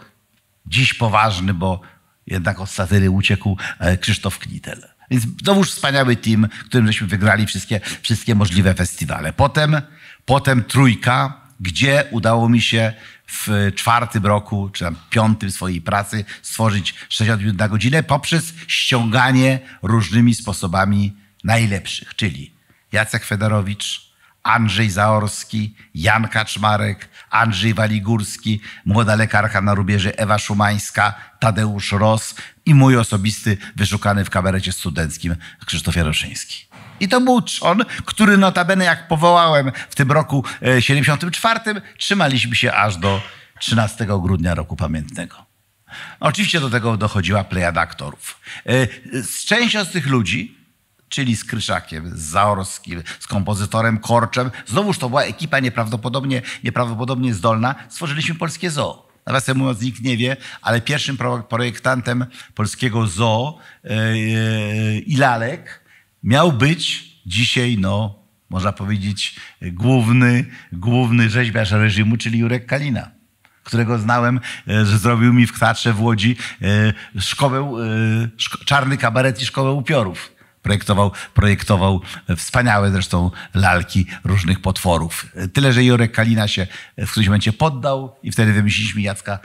Speaker 2: dziś poważny, bo jednak od satyry uciekł e, Krzysztof Knitel. Więc znowuż wspaniały team, którym żeśmy wygrali wszystkie, wszystkie możliwe festiwale. Potem, potem trójka, gdzie udało mi się w czwartym roku, czy tam piątym swojej pracy stworzyć 60 minut na godzinę poprzez ściąganie różnymi sposobami najlepszych, czyli Jacek Federowicz, Andrzej Zaorski, Jan Kaczmarek, Andrzej Waligórski, młoda lekarka na rubieży Ewa Szumańska, Tadeusz Ros i mój osobisty, wyszukany w kabarecie studenckim Krzysztof Jaroszyński. I to był trzon, który notabene, jak powołałem w tym roku 74, e, trzymaliśmy się aż do 13 grudnia roku pamiętnego. Oczywiście do tego dochodziła plejada aktorów. E, z Część z tych ludzi, czyli z Kryszakiem, z Zaorskim, z kompozytorem Korczem, znowuż to była ekipa nieprawdopodobnie, nieprawdopodobnie zdolna, stworzyliśmy polskie zoo. Nawiasem mówiąc, nikt nie wie, ale pierwszym projektantem polskiego zoo, yy, Ilalek, miał być dzisiaj, no, można powiedzieć, główny, główny rzeźbiarz reżimu, czyli Jurek Kalina którego znałem, e, że zrobił mi w teatrze w Łodzi e, szkołę, e, szko- czarny kabaret i szkołę upiorów. Projektował, projektował wspaniałe zresztą lalki różnych potworów. Tyle, że Jurek Kalina się w którymś momencie poddał i wtedy wymyśliliśmy Jacka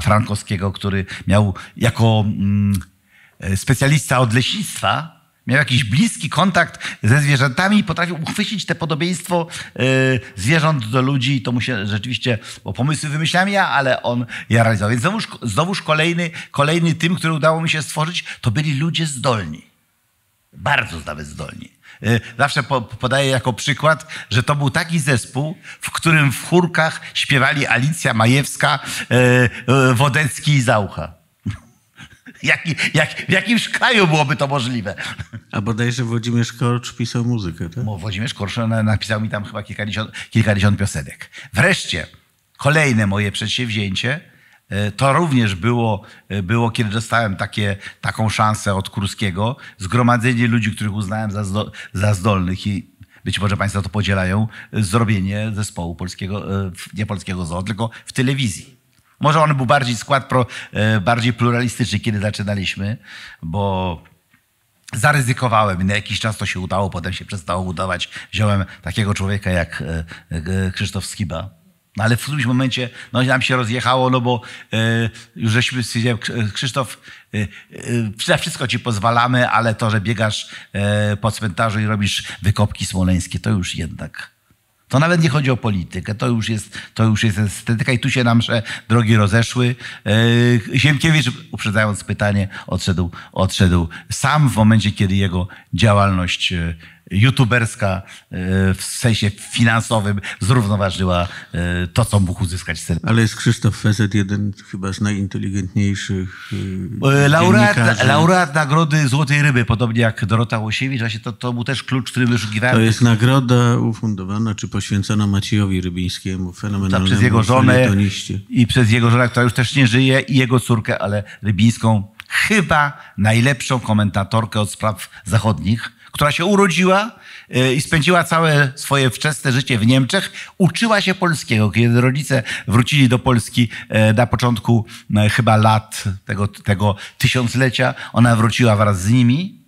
Speaker 2: Frankowskiego, który miał jako mm, specjalista od leśnictwa Miał jakiś bliski kontakt ze zwierzętami i potrafił uchwycić te podobieństwo y, zwierząt do ludzi. I to mu się rzeczywiście, bo pomysły wymyślałem ja, ale on ja realizował. Więc znowuż, znowuż kolejny, kolejny tym, który udało mi się stworzyć, to byli ludzie zdolni. Bardzo nawet zdolni. E, zawsze po, podaję jako przykład, że to był taki zespół, w którym w chórkach śpiewali Alicja Majewska, e, Wodecki i Zaucha jak, w jakimś kraju byłoby to możliwe? A bodajże Włodzimierz Korcz pisał muzykę, tak? Włodzimierz Korcz e, napisał mi tam chyba kilkadziesiąt, kilkadziesiąt piosenek. Wreszcie, kolejne moje przedsięwzięcie, e, to również było, e, było kiedy dostałem takie, taką szansę od Kruskiego. zgromadzenie ludzi, których uznałem za, zdo, za zdolnych i być może Państwo to podzielają, zrobienie zespołu polskiego, nie polskiego zoo, tylko w telewizji. Może on był bardziej skład pro, e, bardziej pluralistyczny, kiedy zaczynaliśmy, bo zaryzykowałem i na jakiś czas to się udało, potem się przestało udawać. Wziąłem takiego człowieka jak e, Krzysztof Skiba. No ale w którymś momencie no, nam się rozjechało, no bo y, już żeśmy stwierdzili, Krzysztof, y, y, na wszystko ci pozwalamy, ale to, że biegasz po cmentarzu i robisz wykopki smoleńskie, to już jednak to nawet nie chodzi o politykę, to już jest, to już jest estetyka i tu się nam drogi rozeszły. E, Ziemkiewicz, uprzedzając pytanie, odszedł, odszedł sam w momencie, kiedy jego działalność e, youtuberska e, w sensie finansowym zrównoważyła e, to, co mógł uzyskać z Ale
Speaker 1: jest Krzysztof Fezet, jeden chyba z najinteligentniejszych e, laureat, laureat
Speaker 2: Nagrody Złotej Ryby, podobnie jak Dorota Łosiewicz. Właśnie to, to był też klucz, który wyszukiwałem. To jest
Speaker 1: nagroda ufundowana czy poświęcona Maciejowi Rybińskiemu, fenomenalnemu przez jego żonę
Speaker 2: i przez jego żonę, która już też nie żyje i jego córkę, ale Rybińską chyba najlepszą komentatorkę od spraw zachodnich która się urodziła y, i spędziła całe swoje wczesne życie w Niemczech, uczyła się polskiego. Kiedy rodzice wrócili do Polski e, na początku e, chyba lat tego, tego tysiąclecia, ona wróciła wraz z nimi,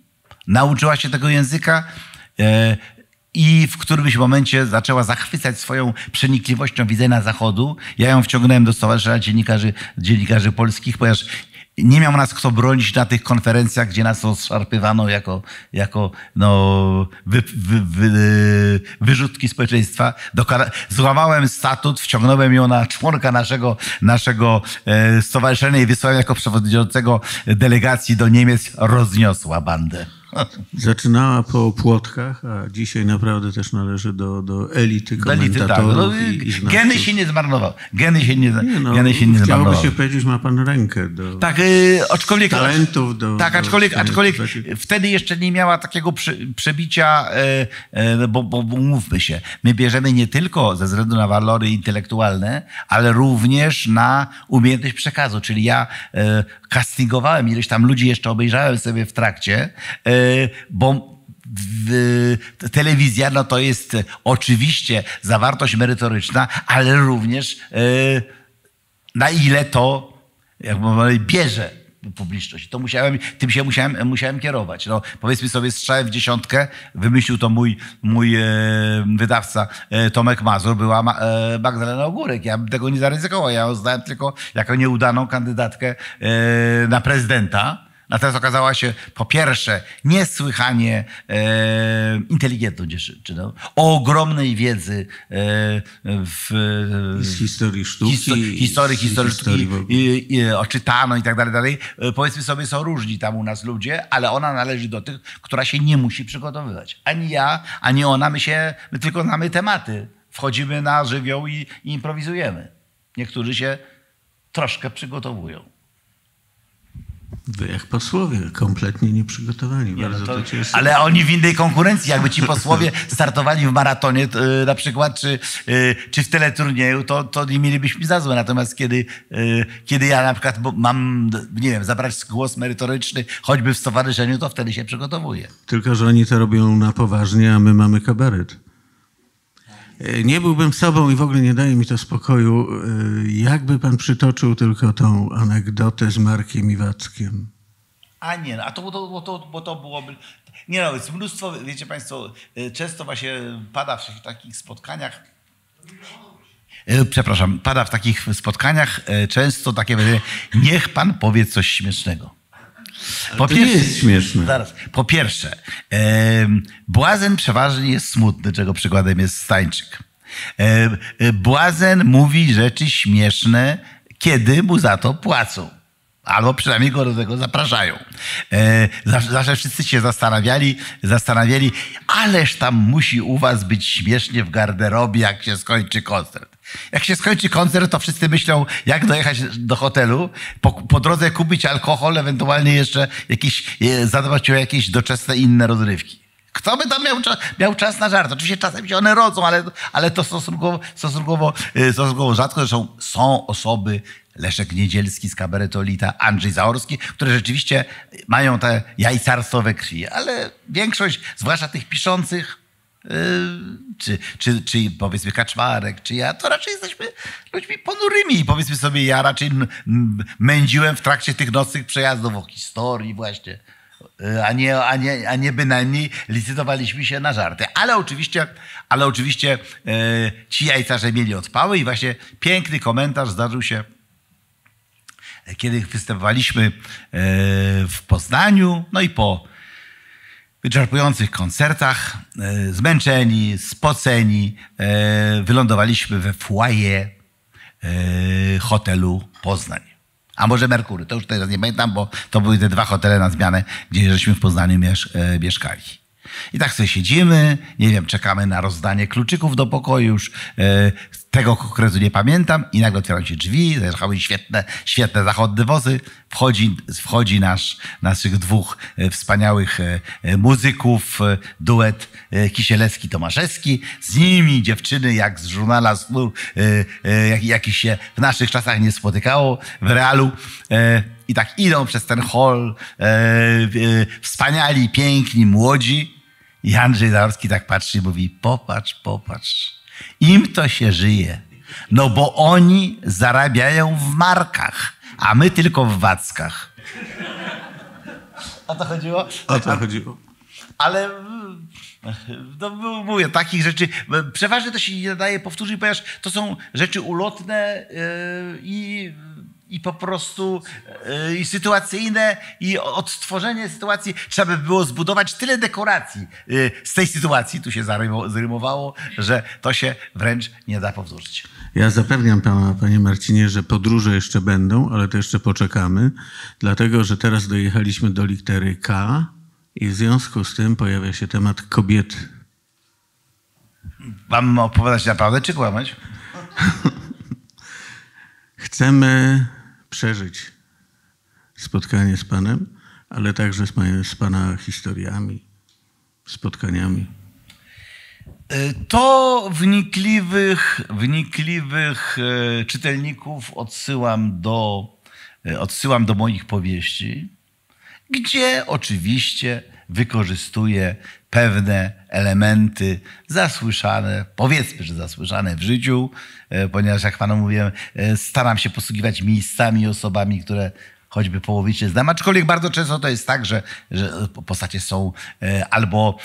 Speaker 2: nauczyła się tego języka e, i w którymś momencie zaczęła zachwycać swoją przenikliwością widzenia Zachodu. Ja ją wciągnąłem do Stowarzyszenia Dziennikarzy, Dziennikarzy Polskich, ponieważ nie miał nas kto bronić na tych konferencjach, gdzie nas rozszarpywano jako, jako no, wy, wy, wy, wyrzutki społeczeństwa. Dokara złamałem statut, wciągnąłem ją na członka naszego, naszego e, stowarzyszenia i wysłałem jako przewodniczącego delegacji do Niemiec, rozniosła bandę.
Speaker 1: Zaczynała po płotkach, a dzisiaj naprawdę też należy do, do elity komentatorów elity, tak. no, i, i Geny
Speaker 2: się nie zmarnował. Geny się nie, nie, no, się nie zmarnował. się
Speaker 1: powiedzieć, ma pan rękę
Speaker 2: do tak, y, aczkolwiek, talentów. Do, tak, aczkolwiek, do, aczkolwiek, aczkolwiek wtedy jeszcze nie miała takiego przebicia, e, e, bo, bo, bo mówmy się, my bierzemy nie tylko ze względu na walory intelektualne, ale również na umiejętność przekazu. Czyli ja yy, castingowałem ileś tam ludzi, jeszcze obejrzałem sobie w trakcie bo telewizja no to jest oczywiście zawartość merytoryczna, ale również e, na ile to jak mówię, bierze publiczność. To musiałem, tym się musiałem, musiałem kierować. No, powiedzmy sobie strzałem w dziesiątkę, wymyślił to mój, mój e, wydawca e, Tomek Mazur, była ma, e, Magdalena Ogórek. Ja bym tego nie zaryzykował. Ja ją znałem tylko jako nieudaną kandydatkę e, na prezydenta Natomiast okazała się, po pierwsze, niesłychanie e, inteligentną dziewczyną, o ogromnej wiedzy e, w, z historii sztuki, histo historii, historii, historii sztuki, i, i, oczytano i tak dalej, dalej. E, powiedzmy sobie, są różni tam u nas ludzie, ale ona należy do tych, która się nie musi przygotowywać. Ani ja, ani ona, my się, my tylko znamy tematy. Wchodzimy na żywioł i, i improwizujemy. Niektórzy się troszkę przygotowują.
Speaker 1: Wy jak posłowie, kompletnie nieprzygotowani. Nie, no bardzo no to, to cieszy. Ale oni
Speaker 2: w innej konkurencji. Jakby ci posłowie startowali w maratonie e, na przykład, czy, e, czy w teleturnieju, to, to nie mielibyśmy za złe. Natomiast kiedy, e, kiedy ja na przykład mam, nie wiem, zabrać głos merytoryczny, choćby w stowarzyszeniu, to wtedy się przygotowuję.
Speaker 1: Tylko, że oni to robią na poważnie, a my mamy kabaret. E, nie byłbym sobą i w ogóle nie daje mi to spokoju. E, jakby pan przytoczył tylko tą anegdotę z Markiem Iwackiem?
Speaker 2: A nie, a to, bo to, bo to, bo to byłoby... Nie no, jest mnóstwo, wiecie państwo, e, często właśnie pada w takich spotkaniach... Przepraszam, pada w takich spotkaniach często takie, niech pan powie coś śmiesznego. Po pierwsze, jest śmieszne. Zaraz. Po pierwsze, błazen przeważnie jest smutny, czego przykładem jest Stańczyk. Yy, błazen mówi rzeczy śmieszne, kiedy mu za to płacą albo przynajmniej go do tego zapraszają. E, zawsze, zawsze wszyscy się zastanawiali, zastanawiali, ależ tam musi u was być śmiesznie w garderobie, jak się skończy koncert. Jak się skończy koncert, to wszyscy myślą, jak dojechać do hotelu, po, po drodze kupić alkohol, ewentualnie jeszcze jakieś, e, zadbać o jakieś doczesne inne rozrywki. Kto by tam miał czas, miał czas na żart? Oczywiście czasem się one rodzą, ale, ale to stosunkowo, stosunkowo, e, stosunkowo rzadko. Zresztą są osoby, Leszek Niedzielski z Kabaretolita, Andrzej Zaorski, które rzeczywiście mają te jajcarstwo krwi, ale większość, zwłaszcza tych piszących, yy, czy, czy, czy powiedzmy Kaczmarek, czy ja, to raczej jesteśmy ludźmi ponurymi. Powiedzmy sobie, ja raczej mędziłem w trakcie tych nocnych przejazdów o historii właśnie, yy, a nie, a nie, a nie bynajmniej licytowaliśmy się na żarty. Ale oczywiście, ale oczywiście e, ci jajcarze mieli odpały i właśnie piękny komentarz zdarzył się kiedy występowaliśmy e, w Poznaniu, no i po wyczerpujących koncertach, e, zmęczeni, spoceni, e, wylądowaliśmy we foyer hotelu Poznań. A może Merkury, to już teraz nie pamiętam, bo to były te dwa hotele na zmianę, gdzie żeśmy w Poznaniu mieszkali. I tak sobie siedzimy, nie wiem, czekamy na rozdanie kluczyków do pokoju już tego konkretu nie pamiętam i nagle otwierają się drzwi, zjechały świetne, świetne zachodnie wozy, wchodzi, wchodzi nasz, naszych dwóch e, wspaniałych e, e, muzyków, duet Kisielewski-Tomaszewski, z nimi dziewczyny jak z żurnala snu, jak, jak się w naszych czasach nie spotykało w realu i tak idą przez ten hol, wspaniali, piękni, młodzi, i Andrzej Zaorski tak patrzy i mówi: Popatrz, popatrz. Im to się żyje. No bo oni zarabiają w markach, a my tylko w wackach. O to chodziło? O to chodziło. Ale no, mówię, takich rzeczy. Przeważnie to się nie daje powtórzyć, ponieważ to są rzeczy ulotne e, i i po prostu e, i sytuacyjne i odtworzenie sytuacji. Trzeba by było zbudować tyle dekoracji e, z tej sytuacji, tu się zarymowało, że to się wręcz nie da powtórzyć.
Speaker 1: Ja zapewniam pana, panie Marcinie, że podróże jeszcze będą, ale to jeszcze poczekamy, dlatego że teraz dojechaliśmy do litery K i w związku z tym pojawia się temat kobiety.
Speaker 2: Mam opowiadać naprawdę czy kłamać? Chcemy przeżyć
Speaker 1: spotkanie z Panem, ale także z, Pana historiami,
Speaker 2: spotkaniami? E, to wnikliwych, wnikliwych e, czytelników odsyłam do, e, odsyłam do moich powieści, gdzie oczywiście wykorzystuje pewne elementy zasłyszane, powiedzmy, że zasłyszane w życiu, e, ponieważ jak panu mówiłem, e, staram się posługiwać miejscami, osobami, które choćby połowicie znam, aczkolwiek bardzo często to jest tak, że, że postacie są e, albo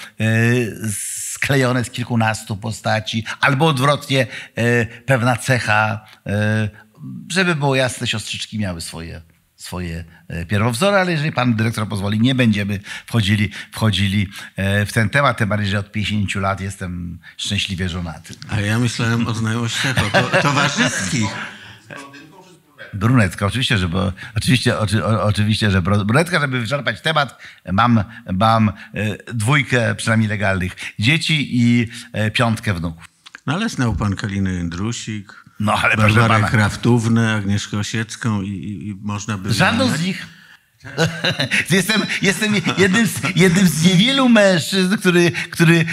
Speaker 2: sklejone z kilkunastu postaci, albo odwrotnie pewna cecha żeby było jasne, siostrzyczki miały swoje swoje e, pierwowzory, ale jeżeli pan dyrektor pozwoli, nie będziemy wchodzili, wchodzili e, w ten temat, tym bardziej, że od 50 lat jestem szczęśliwie żonaty.
Speaker 1: A ja myślałem o
Speaker 2: znajomościach to, towarzyskich. Brunetka, oczywiście, że, bo, oczywiście, oczy, oczywiście, że brunetka, żeby wyczerpać temat, mam, mam e, dwójkę przynajmniej legalnych dzieci i piątkę wnuków. No pan Kalinę
Speaker 1: Jędrusik, no ale Barbarę Kraftównę, Agnieszkę Osiecką i, i, i można by... Żadną z nich...
Speaker 2: Jestem, jestem jednym, z, jednym z niewielu mężczyzn, który, który e,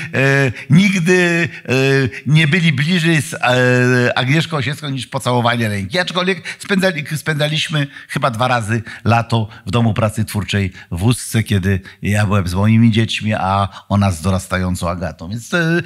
Speaker 2: nigdy e, nie byli bliżej z e, Agnieszką Osiecką niż pocałowanie ręki. Aczkolwiek spędzali, spędzaliśmy chyba dwa razy lato w Domu Pracy Twórczej w Ustce, kiedy ja byłem z moimi dziećmi, a ona z dorastającą Agatą. Więc e,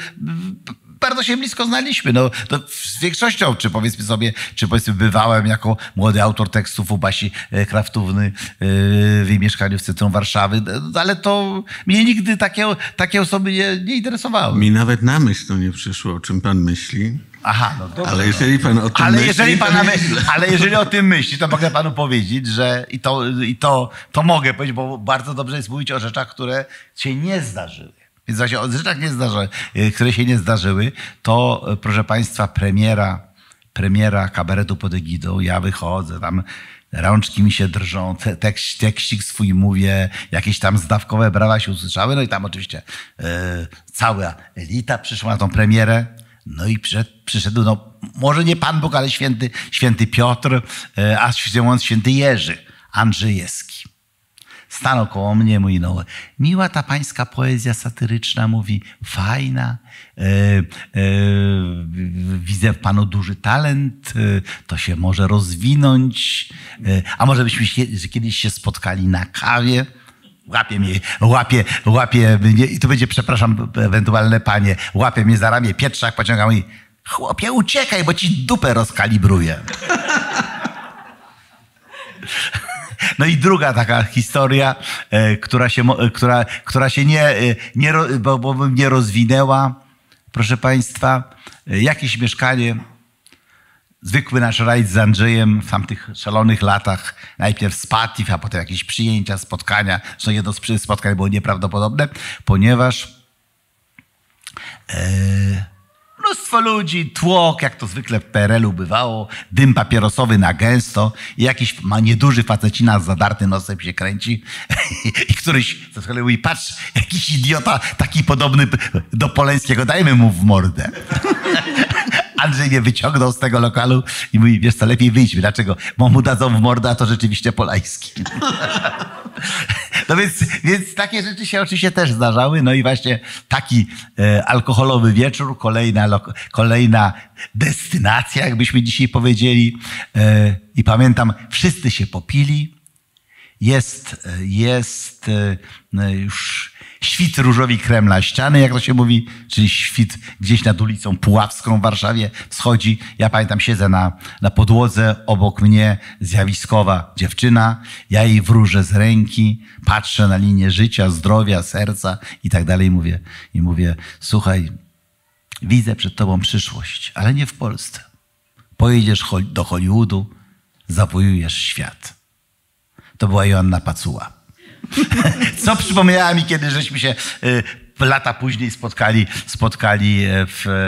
Speaker 2: bardzo się blisko znaliśmy. No, no, z większością, czy powiedzmy sobie, czy powiedzmy bywałem jako młody autor tekstów u Basi e, Kraftówny e, w jej mieszkaniu w centrum Warszawy, e, no, ale to mnie nigdy takie, takie osoby nie, nie interesowały. Mi nawet na myśl to nie przyszło, o czym pan myśli. Aha,
Speaker 1: no dobrze. Ale jeżeli pan o tym ale myśli, jeżeli pan to myśli, Ale jeżeli
Speaker 2: o tym myśli, to mogę panu powiedzieć, że i to, i to, to mogę powiedzieć, bo bardzo dobrze jest mówić o rzeczach, które się nie zdarzyły. Więc właśnie o rzeczach, nie zdarza, e, które się nie zdarzyły, to e, proszę Państwa, premiera, premiera kabaretu pod egidą, ja wychodzę tam, rączki mi się drżą, tekst, tekstik swój mówię, jakieś tam zdawkowe brawa się usłyszały, no i tam oczywiście yy, cała elita przyszła na tą premierę, no i przyszedł, przyszedł, no może nie Pan Bóg, ale święty, święty Piotr, yy, a święty Jerzy Andrzejewski. Stanął koło mnie, mówi, no, miła ta pańska poezja satyryczna, mówi, fajna, e, e, widzę w panu duży talent, e, to się może rozwinąć, a może byśmy się, kiedyś się spotkali na kawie. Łapie mnie, łapie, łapie mnie, i tu będzie, przepraszam, ewentualne panie, łapie mnie za ramię, pietrzak pociąga i chłopie, uciekaj, bo ci dupę rozkalibruję. No i druga taka historia, e, która się, e, która, która się nie, e, nie, bo, bo nie rozwinęła, proszę Państwa, jakieś mieszkanie zwykły nasz rajd z Andrzejem w tamtych szalonych latach, najpierw z patif, a potem jakieś przyjęcia, spotkania. Zresztą jedno z spotkań było nieprawdopodobne, ponieważ e, Mnóstwo ludzi, tłok, jak to zwykle w PRL-u bywało, dym papierosowy na gęsto i jakiś ma nieduży facecina z zadarty nosem się kręci i któryś ze szkoły mówi, patrz, jakiś idiota taki podobny do Poleńskiego, dajmy mu w mordę. Andrzej mnie wyciągnął z tego lokalu i mówi, wiesz co, lepiej wyjdźmy. Dlaczego? Bo mu dadzą w mordę, a to rzeczywiście Polański. No więc, więc takie rzeczy się oczywiście też zdarzały. No i właśnie taki e, alkoholowy wieczór, kolejna, kolejna destynacja, jakbyśmy dzisiaj powiedzieli. E, I pamiętam, wszyscy się popili. Jest, e, jest e, e już świt różowi Kremla, ściany, jak to się mówi, czyli świt gdzieś nad ulicą Puławską w Warszawie wschodzi. Ja pamiętam, siedzę na, na podłodze, obok mnie zjawiskowa dziewczyna, ja jej wróżę z ręki, patrzę na linię życia, zdrowia, serca i tak dalej. Mówię, I mówię, słuchaj, widzę przed tobą przyszłość, ale nie w Polsce. Pojedziesz do Hollywoodu, zawojujesz świat. To była Joanna Pacuła. Co przypomniała mi, kiedy żeśmy się y, lata później spotkali, spotkali e, w, e,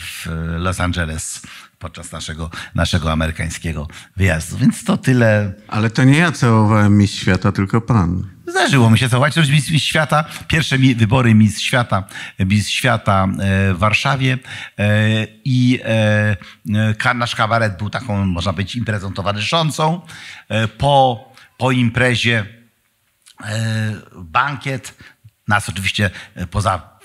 Speaker 2: w Los Angeles podczas naszego, naszego amerykańskiego wyjazdu. Więc to tyle.
Speaker 1: Ale to nie ja całowałem Miss Świata, tylko pan.
Speaker 2: Zdarzyło mi się całować też Miss, Świata. Pierwsze mi, wybory Miss Świata, Miss Świata e, w Warszawie i nasz kabaret był taką, można powiedzieć, imprezą towarzyszącą. Po, po imprezie E, bankiet. Nas oczywiście e, poza,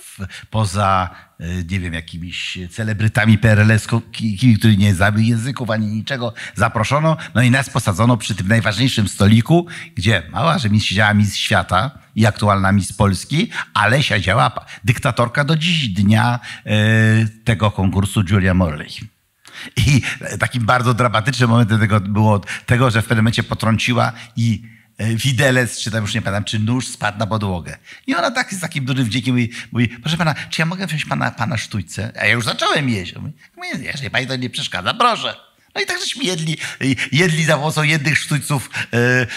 Speaker 2: poza e, nie wiem, jakimiś celebrytami PRL-owskimi, którzy nie znały języków ani niczego, zaproszono. No i nas posadzono przy tym najważniejszym stoliku, gdzie mała, że mi siedziała Miss Świata i aktualna Miss Polski, ale siedziała dyktatorka do dziś dnia tego konkursu Julia Morley. I takim bardzo dramatycznym momentem tego było tego, że w pewnym momencie potrąciła i E, widelec, czy tam już nie pamiętam, czy nóż spadł na podłogę. I ona tak z takim dużym wdziękiem mówi, mówi proszę pana, czy ja mogę wziąć pana, pana sztućce? A ja już zacząłem jeść. Mówi, jeżeli pani to nie przeszkadza, proszę. No i tak żeśmy jedli, jedli za pomocą jednych sztućców. E, e,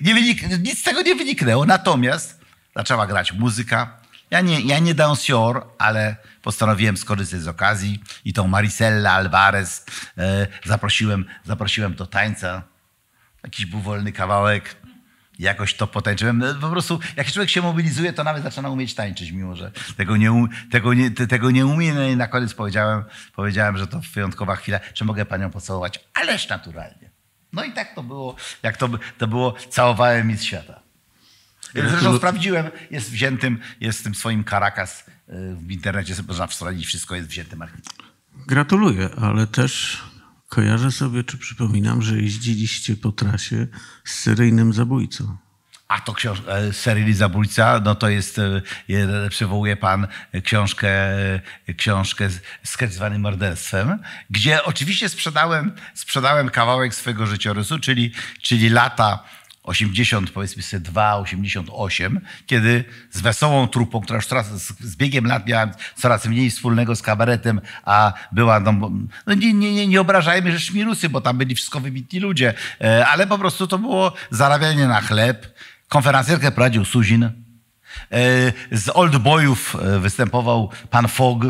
Speaker 2: nie wynik, nic z tego nie wyniknęło. Natomiast zaczęła grać muzyka. Ja nie, ja nie dancior, ale postanowiłem skorzystać z okazji i tą Marisella Alvarez zaprosiłem, zaprosiłem do tańca jakiś był wolny kawałek, jakoś to potańczyłem. No, po prostu, jak człowiek się mobilizuje, to nawet zaczyna umieć tańczyć, mimo że tego nie, tego nie, tego nie umie. No i na koniec powiedziałem, powiedziałem, że to wyjątkowa chwila, czy mogę panią pocałować, ależ naturalnie. No i tak to było, jak to, to było, całowałem mi z świata. Yy, zresztą sprawdziłem, jest wziętym, jest tym swoim Caracas yy, w internecie, można sprawdzić, wszystko jest wziętym archiwum.
Speaker 1: Gratuluję, ale też kojarzę sobie, czy przypominam, że jeździliście po trasie z seryjnym zabójcą.
Speaker 2: A to książ- e, seryjny zabójca, no to jest, e, przywołuje pan książkę, e, książkę sketch zwany morderstwem, gdzie oczywiście sprzedałem, sprzedałem kawałek swojego życiorysu, czyli, czyli lata 80, powiedzmy sobie 2, 88, kiedy z wesołą trupą, która już teraz z biegiem lat miała coraz mniej wspólnego z kabaretem, a była, no, no nie, nie, nie, nie obrażajmy, że szmirusy, bo tam byli wszystko wybitni ludzie, e, ale po prostu to było zarabianie na chleb. Konferencjerkę prowadził Suzin. E, z Old Boyów e, występował pan Fog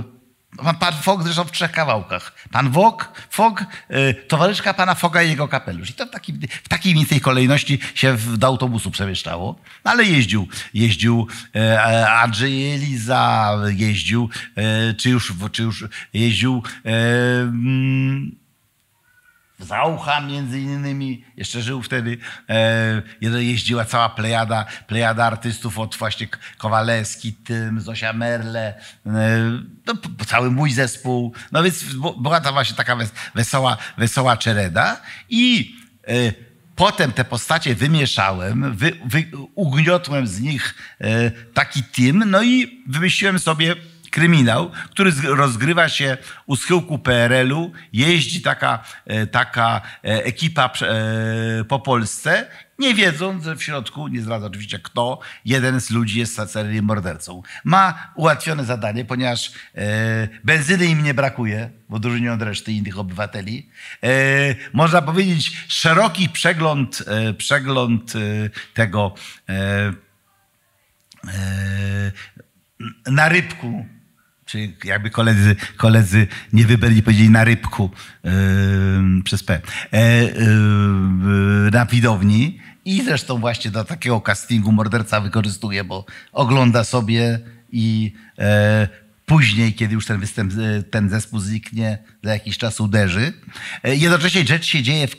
Speaker 2: Pan Fogg zresztą w trzech kawałkach. Pan Wok, Fogg, y, towarzyszka pana Foga i jego kapelusz. I to w, taki, w takiej mniej tej kolejności się w, do autobusu przemieszczało. No ale jeździł. Jeździł e, e, Andrzej Eliza, jeździł, e, czy już, czy już jeździł... Hmm, Zaucha między innymi, jeszcze żył wtedy, e, jeździła cała plejada, plejada artystów od właśnie Kowaleski, Tym, Zosia Merle, e, no, cały mój zespół. No więc była ta właśnie taka wesoła, wesoła czereda i e, potem te postacie wymieszałem, wy, wy, ugniotłem z nich e, taki tym no i wymyśliłem sobie kryminał, który rozgrywa się u schyłku PRL-u. Jeździ taka, e, taka e, ekipa e, po Polsce nie wiedząc, że w środku, nie zdradza oczywiście kto, jeden z ludzi jest seryjnym mordercą. Ma ułatwione zadanie, ponieważ benzyny im nie brakuje, w odróżnieniu od reszty innych obywateli. można powiedzieć, szeroki przegląd, przegląd tego na rybku. Czyli jakby koledzy, koledzy nie wybrali, powiedzieli na rybku yy, przez P. E, yy, e, na widowni. I zresztą właśnie do takiego castingu morderca wykorzystuje, bo ogląda sobie i e, później, kiedy już ten, występ, e, ten zespół zniknie, za jakiś czas uderzy. E, jednocześnie rzecz się dzieje w,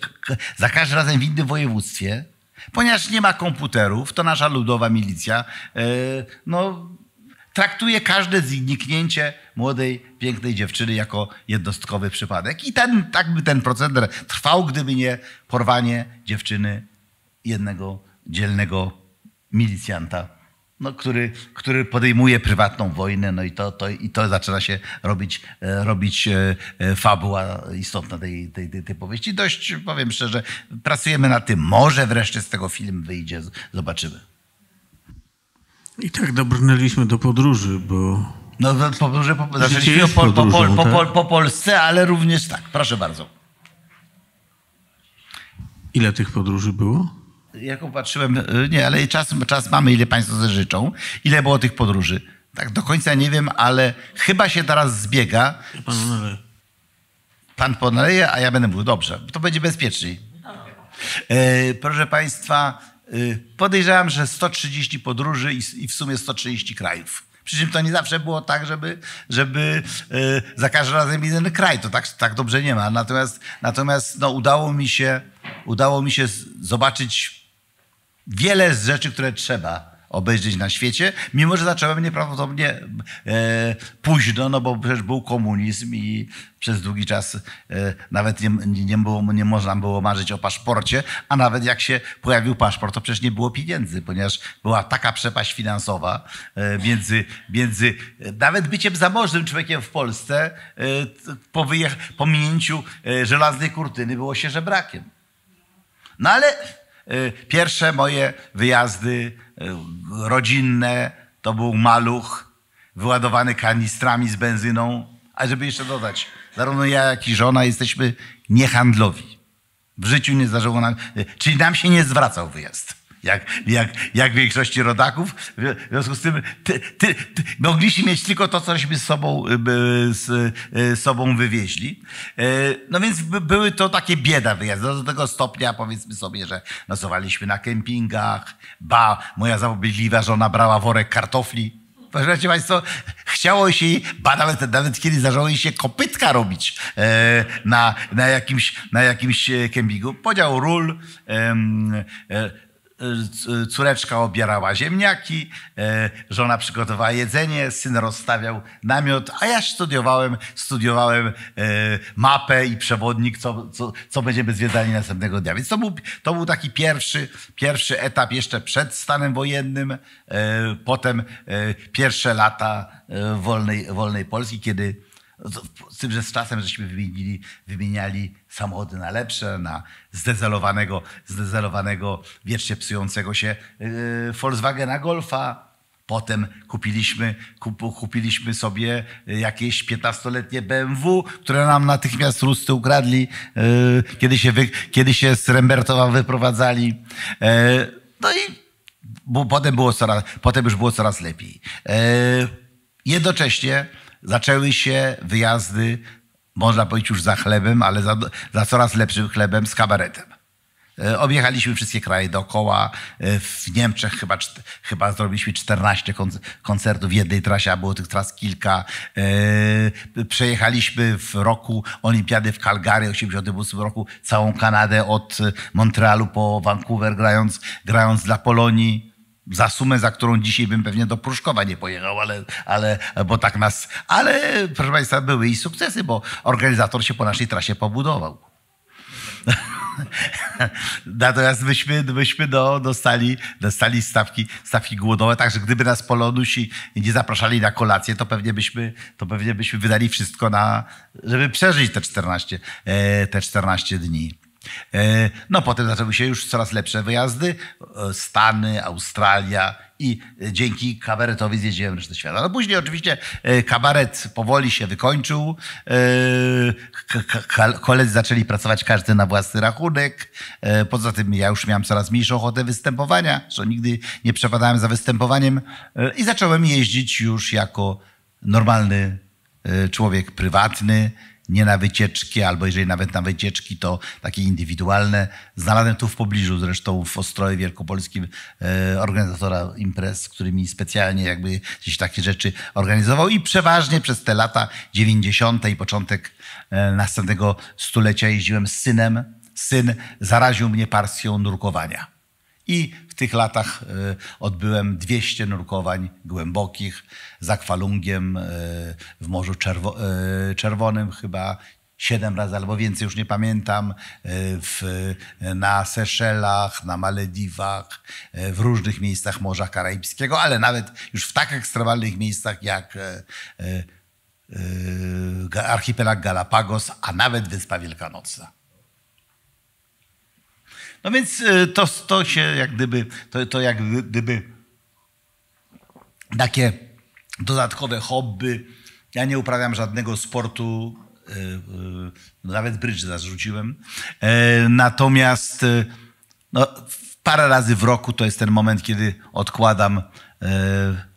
Speaker 2: za każdym razem w innym województwie. Ponieważ nie ma komputerów, to nasza ludowa milicja no, traktuje każde zniknięcie młodej, pięknej dziewczyny jako jednostkowy przypadek. I ten, tak by ten proceder trwał, gdyby nie porwanie dziewczyny jednego dzielnego milicjanta, no, który, który podejmuje prywatną wojnę, no i to, to, i to zaczyna się robić, e, robić e, e, fabuła istotna tej, tej, tej, tej powieści. Dość, powiem szczerze, pracujemy na tym. Może wreszcie z tego film wyjdzie, zobaczymy.
Speaker 1: I tak dobrnęliśmy do podróży, bo... No do no, podróży, po, zaczęliśmy po, po, po, po, tak? po,
Speaker 2: po Polsce, ale również tak. Proszę bardzo.
Speaker 1: Ile tych podróży było?
Speaker 2: Jak patrzyłem, e, nie, ale czas, czas mamy, ile Państwo zażyczą. Ile było tych podróży? Tak do końca nie wiem, ale chyba się teraz zbiega. Ja pan naleje. Pan ponaleje, a ja będę mówił, dobrze, to będzie bezpieczniej. E, proszę Państwa, Y, podejrzewam, że 130 podróży i w sumie 130 krajów. Przy czym to nie zawsze było tak, żeby, żeby y, za każdym razem jeden kraj. To tak, tak dobrze nie ma. Natomiast, natomiast no, udało, mi się, udało mi się zobaczyć wiele z rzeczy, które trzeba obejrzeć na świecie, mimo że zacząłem nieprawdopodobnie e, późno, no bo przecież był komunizm i przez długi czas e, nawet nie, nie, było, nie można było marzyć o paszporcie, a nawet jak się pojawił paszport, to przecież nie było pieniędzy, ponieważ była taka przepaść finansowa e, między, między e, nawet byciem zamożnym człowiekiem w Polsce e, po, wyjech- po minięciu e, żelaznej kurtyny było się żebrakiem. No ale pierwsze moje wyjazdy E, rodzinne, to był maluch wyładowany kanistrami z benzyną. A żeby jeszcze dodać, zarówno ja, jak i żona jesteśmy niehandlowi. W życiu nie zdarzyło nam, e, czyli nam się nie zwracał wyjazd jak, jak, jak większości rodaków. W związku z tym ty, ty, ty, mogliśmy mieć tylko to, cośmy z sobą, y, z, z y, sobą wywieźli. Y, no więc były to takie bieda wyjazdy. Do tego stopnia powiedzmy sobie, że nocowaliśmy na kempingach, ba, moja zapobiedliwa żona brała worek kartofli. Proszę Państwo, chciało się, ba nawet, nawet kiedy zdarzało się kopytka robić e, na, na, jakimś, na jakimś e, kempingu. Podział ról, e, córeczka obierała ziemniaki, e, żona przygotowała jedzenie, syn rozstawiał namiot, a ja studiowałem, studiowałem e, mapę i przewodnik, co, co, co będziemy zwiedzali następnego dnia. Więc to był, to był taki pierwszy, pierwszy etap jeszcze przed stanem wojennym, e, potem pierwsze lata wolnej, wolnej Polski, kiedy z tym, że z czasem żeśmy wymienili, wymieniali samochody na lepsze, na zdezelowanego, zdezelowanego wiecznie psującego się yy, Volkswagena Golfa. Potem kupiliśmy, kup, kupiliśmy sobie jakieś 15-letnie BMW, które nam natychmiast Ruscy ukradli, yy, kiedy, się wy, kiedy się z Rembertowa wyprowadzali. Yy, no i bo potem, było coraz, potem już było coraz lepiej. Yy, jednocześnie zaczęły się wyjazdy, można powiedzieć już za chlebem, ale za, za coraz lepszym chlebem z kabaretem. E, objechaliśmy wszystkie kraje dookoła. E, w Niemczech chyba, chyba zrobiliśmy 14 koncertów w jednej trasie, a było tych tras kilka. E, przejechaliśmy w roku Olimpiady w Calgary, 88 roku, całą Kanadę od Montrealu po Vancouver, grając, grając dla Polonii za sumę, za którą dzisiaj bym pewnie do Pruszkowa nie pojechał, ale, ale bo tak nas... Ale proszę Państwa, były i sukcesy, bo organizator się po naszej trasie pobudował. Natomiast myśmy, myśmy do, no, dostali, dostali stawki, stawki głodowe, także gdyby nas Polonusi nie zapraszali na kolację, to pewnie byśmy, to pewnie byśmy wydali wszystko na, żeby przeżyć te 14, e, te 14 dni. E, no potem zaczęły się już coraz lepsze wyjazdy. E, Stany, Australia i e, dzięki kabaretowi zjeździłem resztę świata. No później oczywiście kabaret powoli się wykończył. Koledzy zaczęli pracować każdy na własny rachunek. Poza tym ja już miałem coraz mniejszą ochotę występowania, że nigdy nie przepadałem za występowaniem i zacząłem jeździć już jako normalny człowiek prywatny nie na wycieczki, albo jeżeli nawet na wycieczki, to takie indywidualne. Znalazłem tu w pobliżu, zresztą w Ostroju Wielkopolskim, e, organizatora imprez, którymi specjalnie jakby gdzieś takie rzeczy organizował i przeważnie przez te lata 90. i początek e, następnego stulecia jeździłem z synem. Syn zaraził mnie pasją nurkowania. I tych latach y, odbyłem 200 nurkowań głębokich z akwalungiem y, w Morzu Czerwo y, Czerwonym chyba siedem razy albo więcej, już nie pamiętam, w, na Seszelach, na Malediwach, w różnych miejscach Morza Karaibskiego, ale nawet już w tak ekstremalnych miejscach jak archipelag Galapagos, a nawet Wyspa Wielkanocna. No więc y, to, to się jak gdyby, to, to jak gdyby takie dodatkowe hobby. Ja nie uprawiam żadnego sportu, y, y, no nawet bridge zarzuciłem. E, natomiast no, parę razy w roku to jest ten moment, kiedy odkładam e,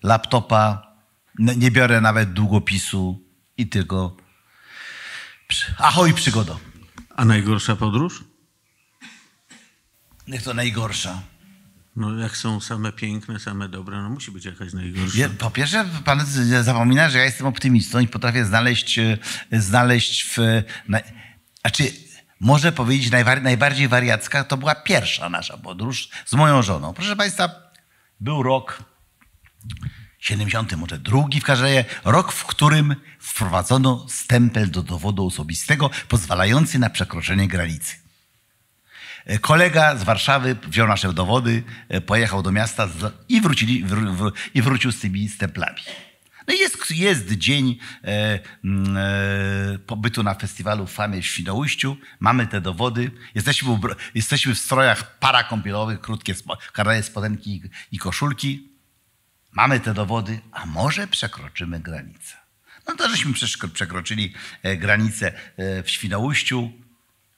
Speaker 2: laptopa, nie biorę nawet długopisu i tylko ahoj przygodo. A najgorsza podróż? niech
Speaker 1: to najgorsza. No jak są same piękne, same dobre, no musi być jakaś najgorsza.
Speaker 2: po pierwsze, pan zapomina, że ja jestem optymistą i potrafię znaleźć, e, znaleźć w... Na, znaczy, może powiedzieć najbardziej wariacka, to była pierwsza nasza podróż z moją żoną. Proszę państwa, był rok 70, może drugi w każdym razie, rok, w którym wprowadzono stempel do dowodu osobistego pozwalający na przekroczenie granicy. E, kolega z Warszawy wziął nasze dowody, e, pojechał do miasta i, wrócili, wr, wr, i wrócił z tymi stemplami. No jest, jest dzień e, e, pobytu na festiwalu w Famie w Świnoujściu. Mamy te dowody. Jesteśmy, w, jesteśmy w strojach parakąpielowych, krótkie spo, spodenki i, i koszulki. Mamy te dowody, a może przekroczymy granicę. No to żeśmy przekroczyli e, granicę w Świnoujściu,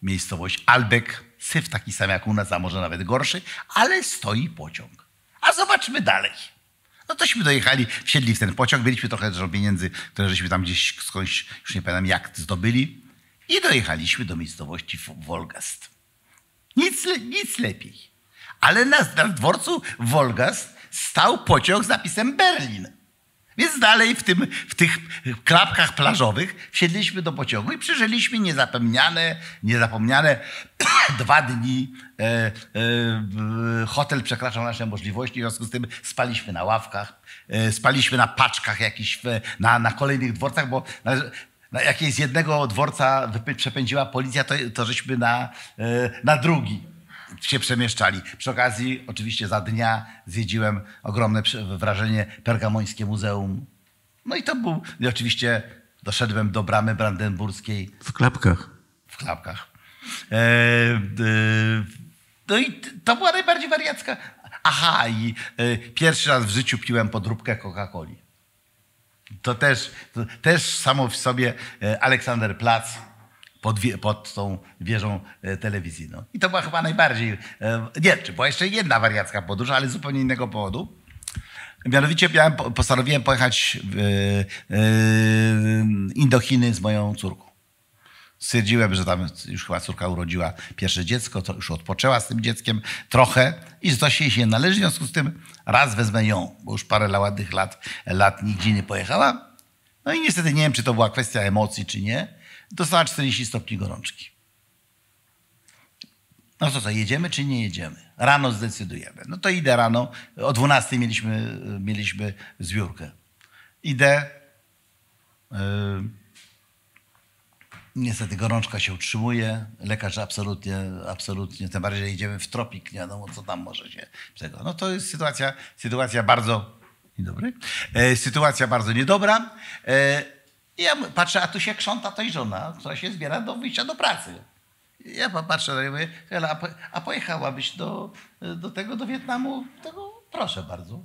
Speaker 2: miejscowość Albek syf taki sam jak u nas, a może nawet gorszy, ale stoi pociąg. A zobaczmy dalej. No tośmy dojechali, wsiedli w ten pociąg, byliśmy trochę pieniędzy, które żeśmy tam gdzieś skądś, już nie pamiętam jak, zdobyli i dojechaliśmy do miejscowości Wolgast. Nic, nic lepiej. Ale na, na dworcu Wolgast stał pociąg z napisem Berlin. Więc dalej w, tym, w tych klapkach plażowych wsiedliśmy do pociągu i przeżyliśmy niezapomniane, niezapomniane dwa dni. E, e, hotel przekraczał nasze możliwości, w związku z tym spaliśmy na ławkach, e, spaliśmy na paczkach jakichś, na, na kolejnych dworcach, bo na, na z jednego dworca przepędziła policja, to, to żeśmy na, e, na drugi się przemieszczali. Przy okazji, oczywiście za dnia zwiedziłem ogromne wrażenie Pergamońskie Muzeum. No i to był, i oczywiście doszedłem do bramy brandenburskiej.
Speaker 1: W klapkach.
Speaker 2: W klapkach. E, e, no i to była najbardziej wariacka. Aha, i e, pierwszy raz w życiu piłem podróbkę Coca-Coli. To też, to też samo w sobie e, Aleksander Plac pod, pod tą wieżą e, No I to była chyba najbardziej, e, nie, czy była jeszcze jedna wariacka podróż, ale z zupełnie innego powodu. Mianowicie miałem, postanowiłem pojechać w e, Indochiny z moją córką. Stwierdziłem, że tam już chyba córka urodziła pierwsze dziecko, to już odpoczęła z tym dzieckiem trochę i że się jej się należy. W związku z tym raz wezmę ją, bo już parę ładnych lat, lat nigdzie nie pojechała. No i niestety nie wiem, czy to była kwestia emocji, czy nie Dostała 40 stopni gorączki. No co, co, jedziemy czy nie jedziemy? Rano zdecydujemy. No to idę rano, o 12 mieliśmy, mieliśmy zbiórkę. Idę, yy, niestety gorączka się utrzymuje, lekarz absolutnie, absolutnie, tym bardziej, że idziemy w tropik, nie wiadomo co tam może się tego. No to jest sytuacja, sytuacja bardzo, dobry, yy, sytuacja bardzo niedobra. Yy, i ja patrzę, a tu się krząta ta żona, która się zbiera do wyjścia do pracy. No I ja patrzę na mówię, Hela, a pojechałabyś do, do tego, do Wietnamu? Tego, proszę bardzo.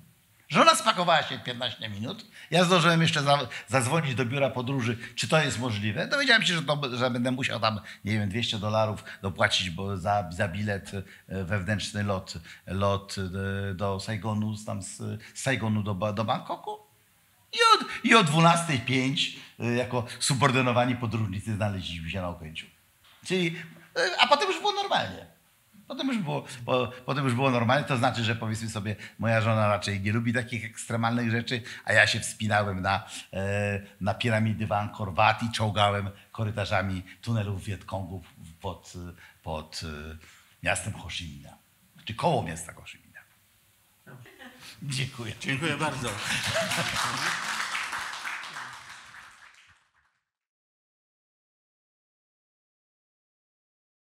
Speaker 2: Żona spakowała się 15 minut. Ja zdążyłem jeszcze za, zadzwonić do biura podróży, czy to jest możliwe. Dowiedziałem się, że, to, że będę musiał tam, nie wiem, 200 dolarów dopłacić bo za, za bilet e, wewnętrzny lot, lot e, do Saigonu, tam z, z Saigonu do, do Bangkoku. I o, i o 12.05 Y, jako subordynowani podróżnicy znaleźliśmy się na Okęciu. Czyli, y, a potem już było normalnie. Potem już, było, po, potem już było normalnie, to znaczy, że powiedzmy sobie, moja żona raczej nie lubi takich ekstremalnych rzeczy, a ja się wspinałem na, e, na piramidy w Angkor Wat i czołgałem korytarzami tunelów Wietkongu pod, pod e, miastem Ho czy koło miasta Ho Dziękuję. Dziękuję bardzo.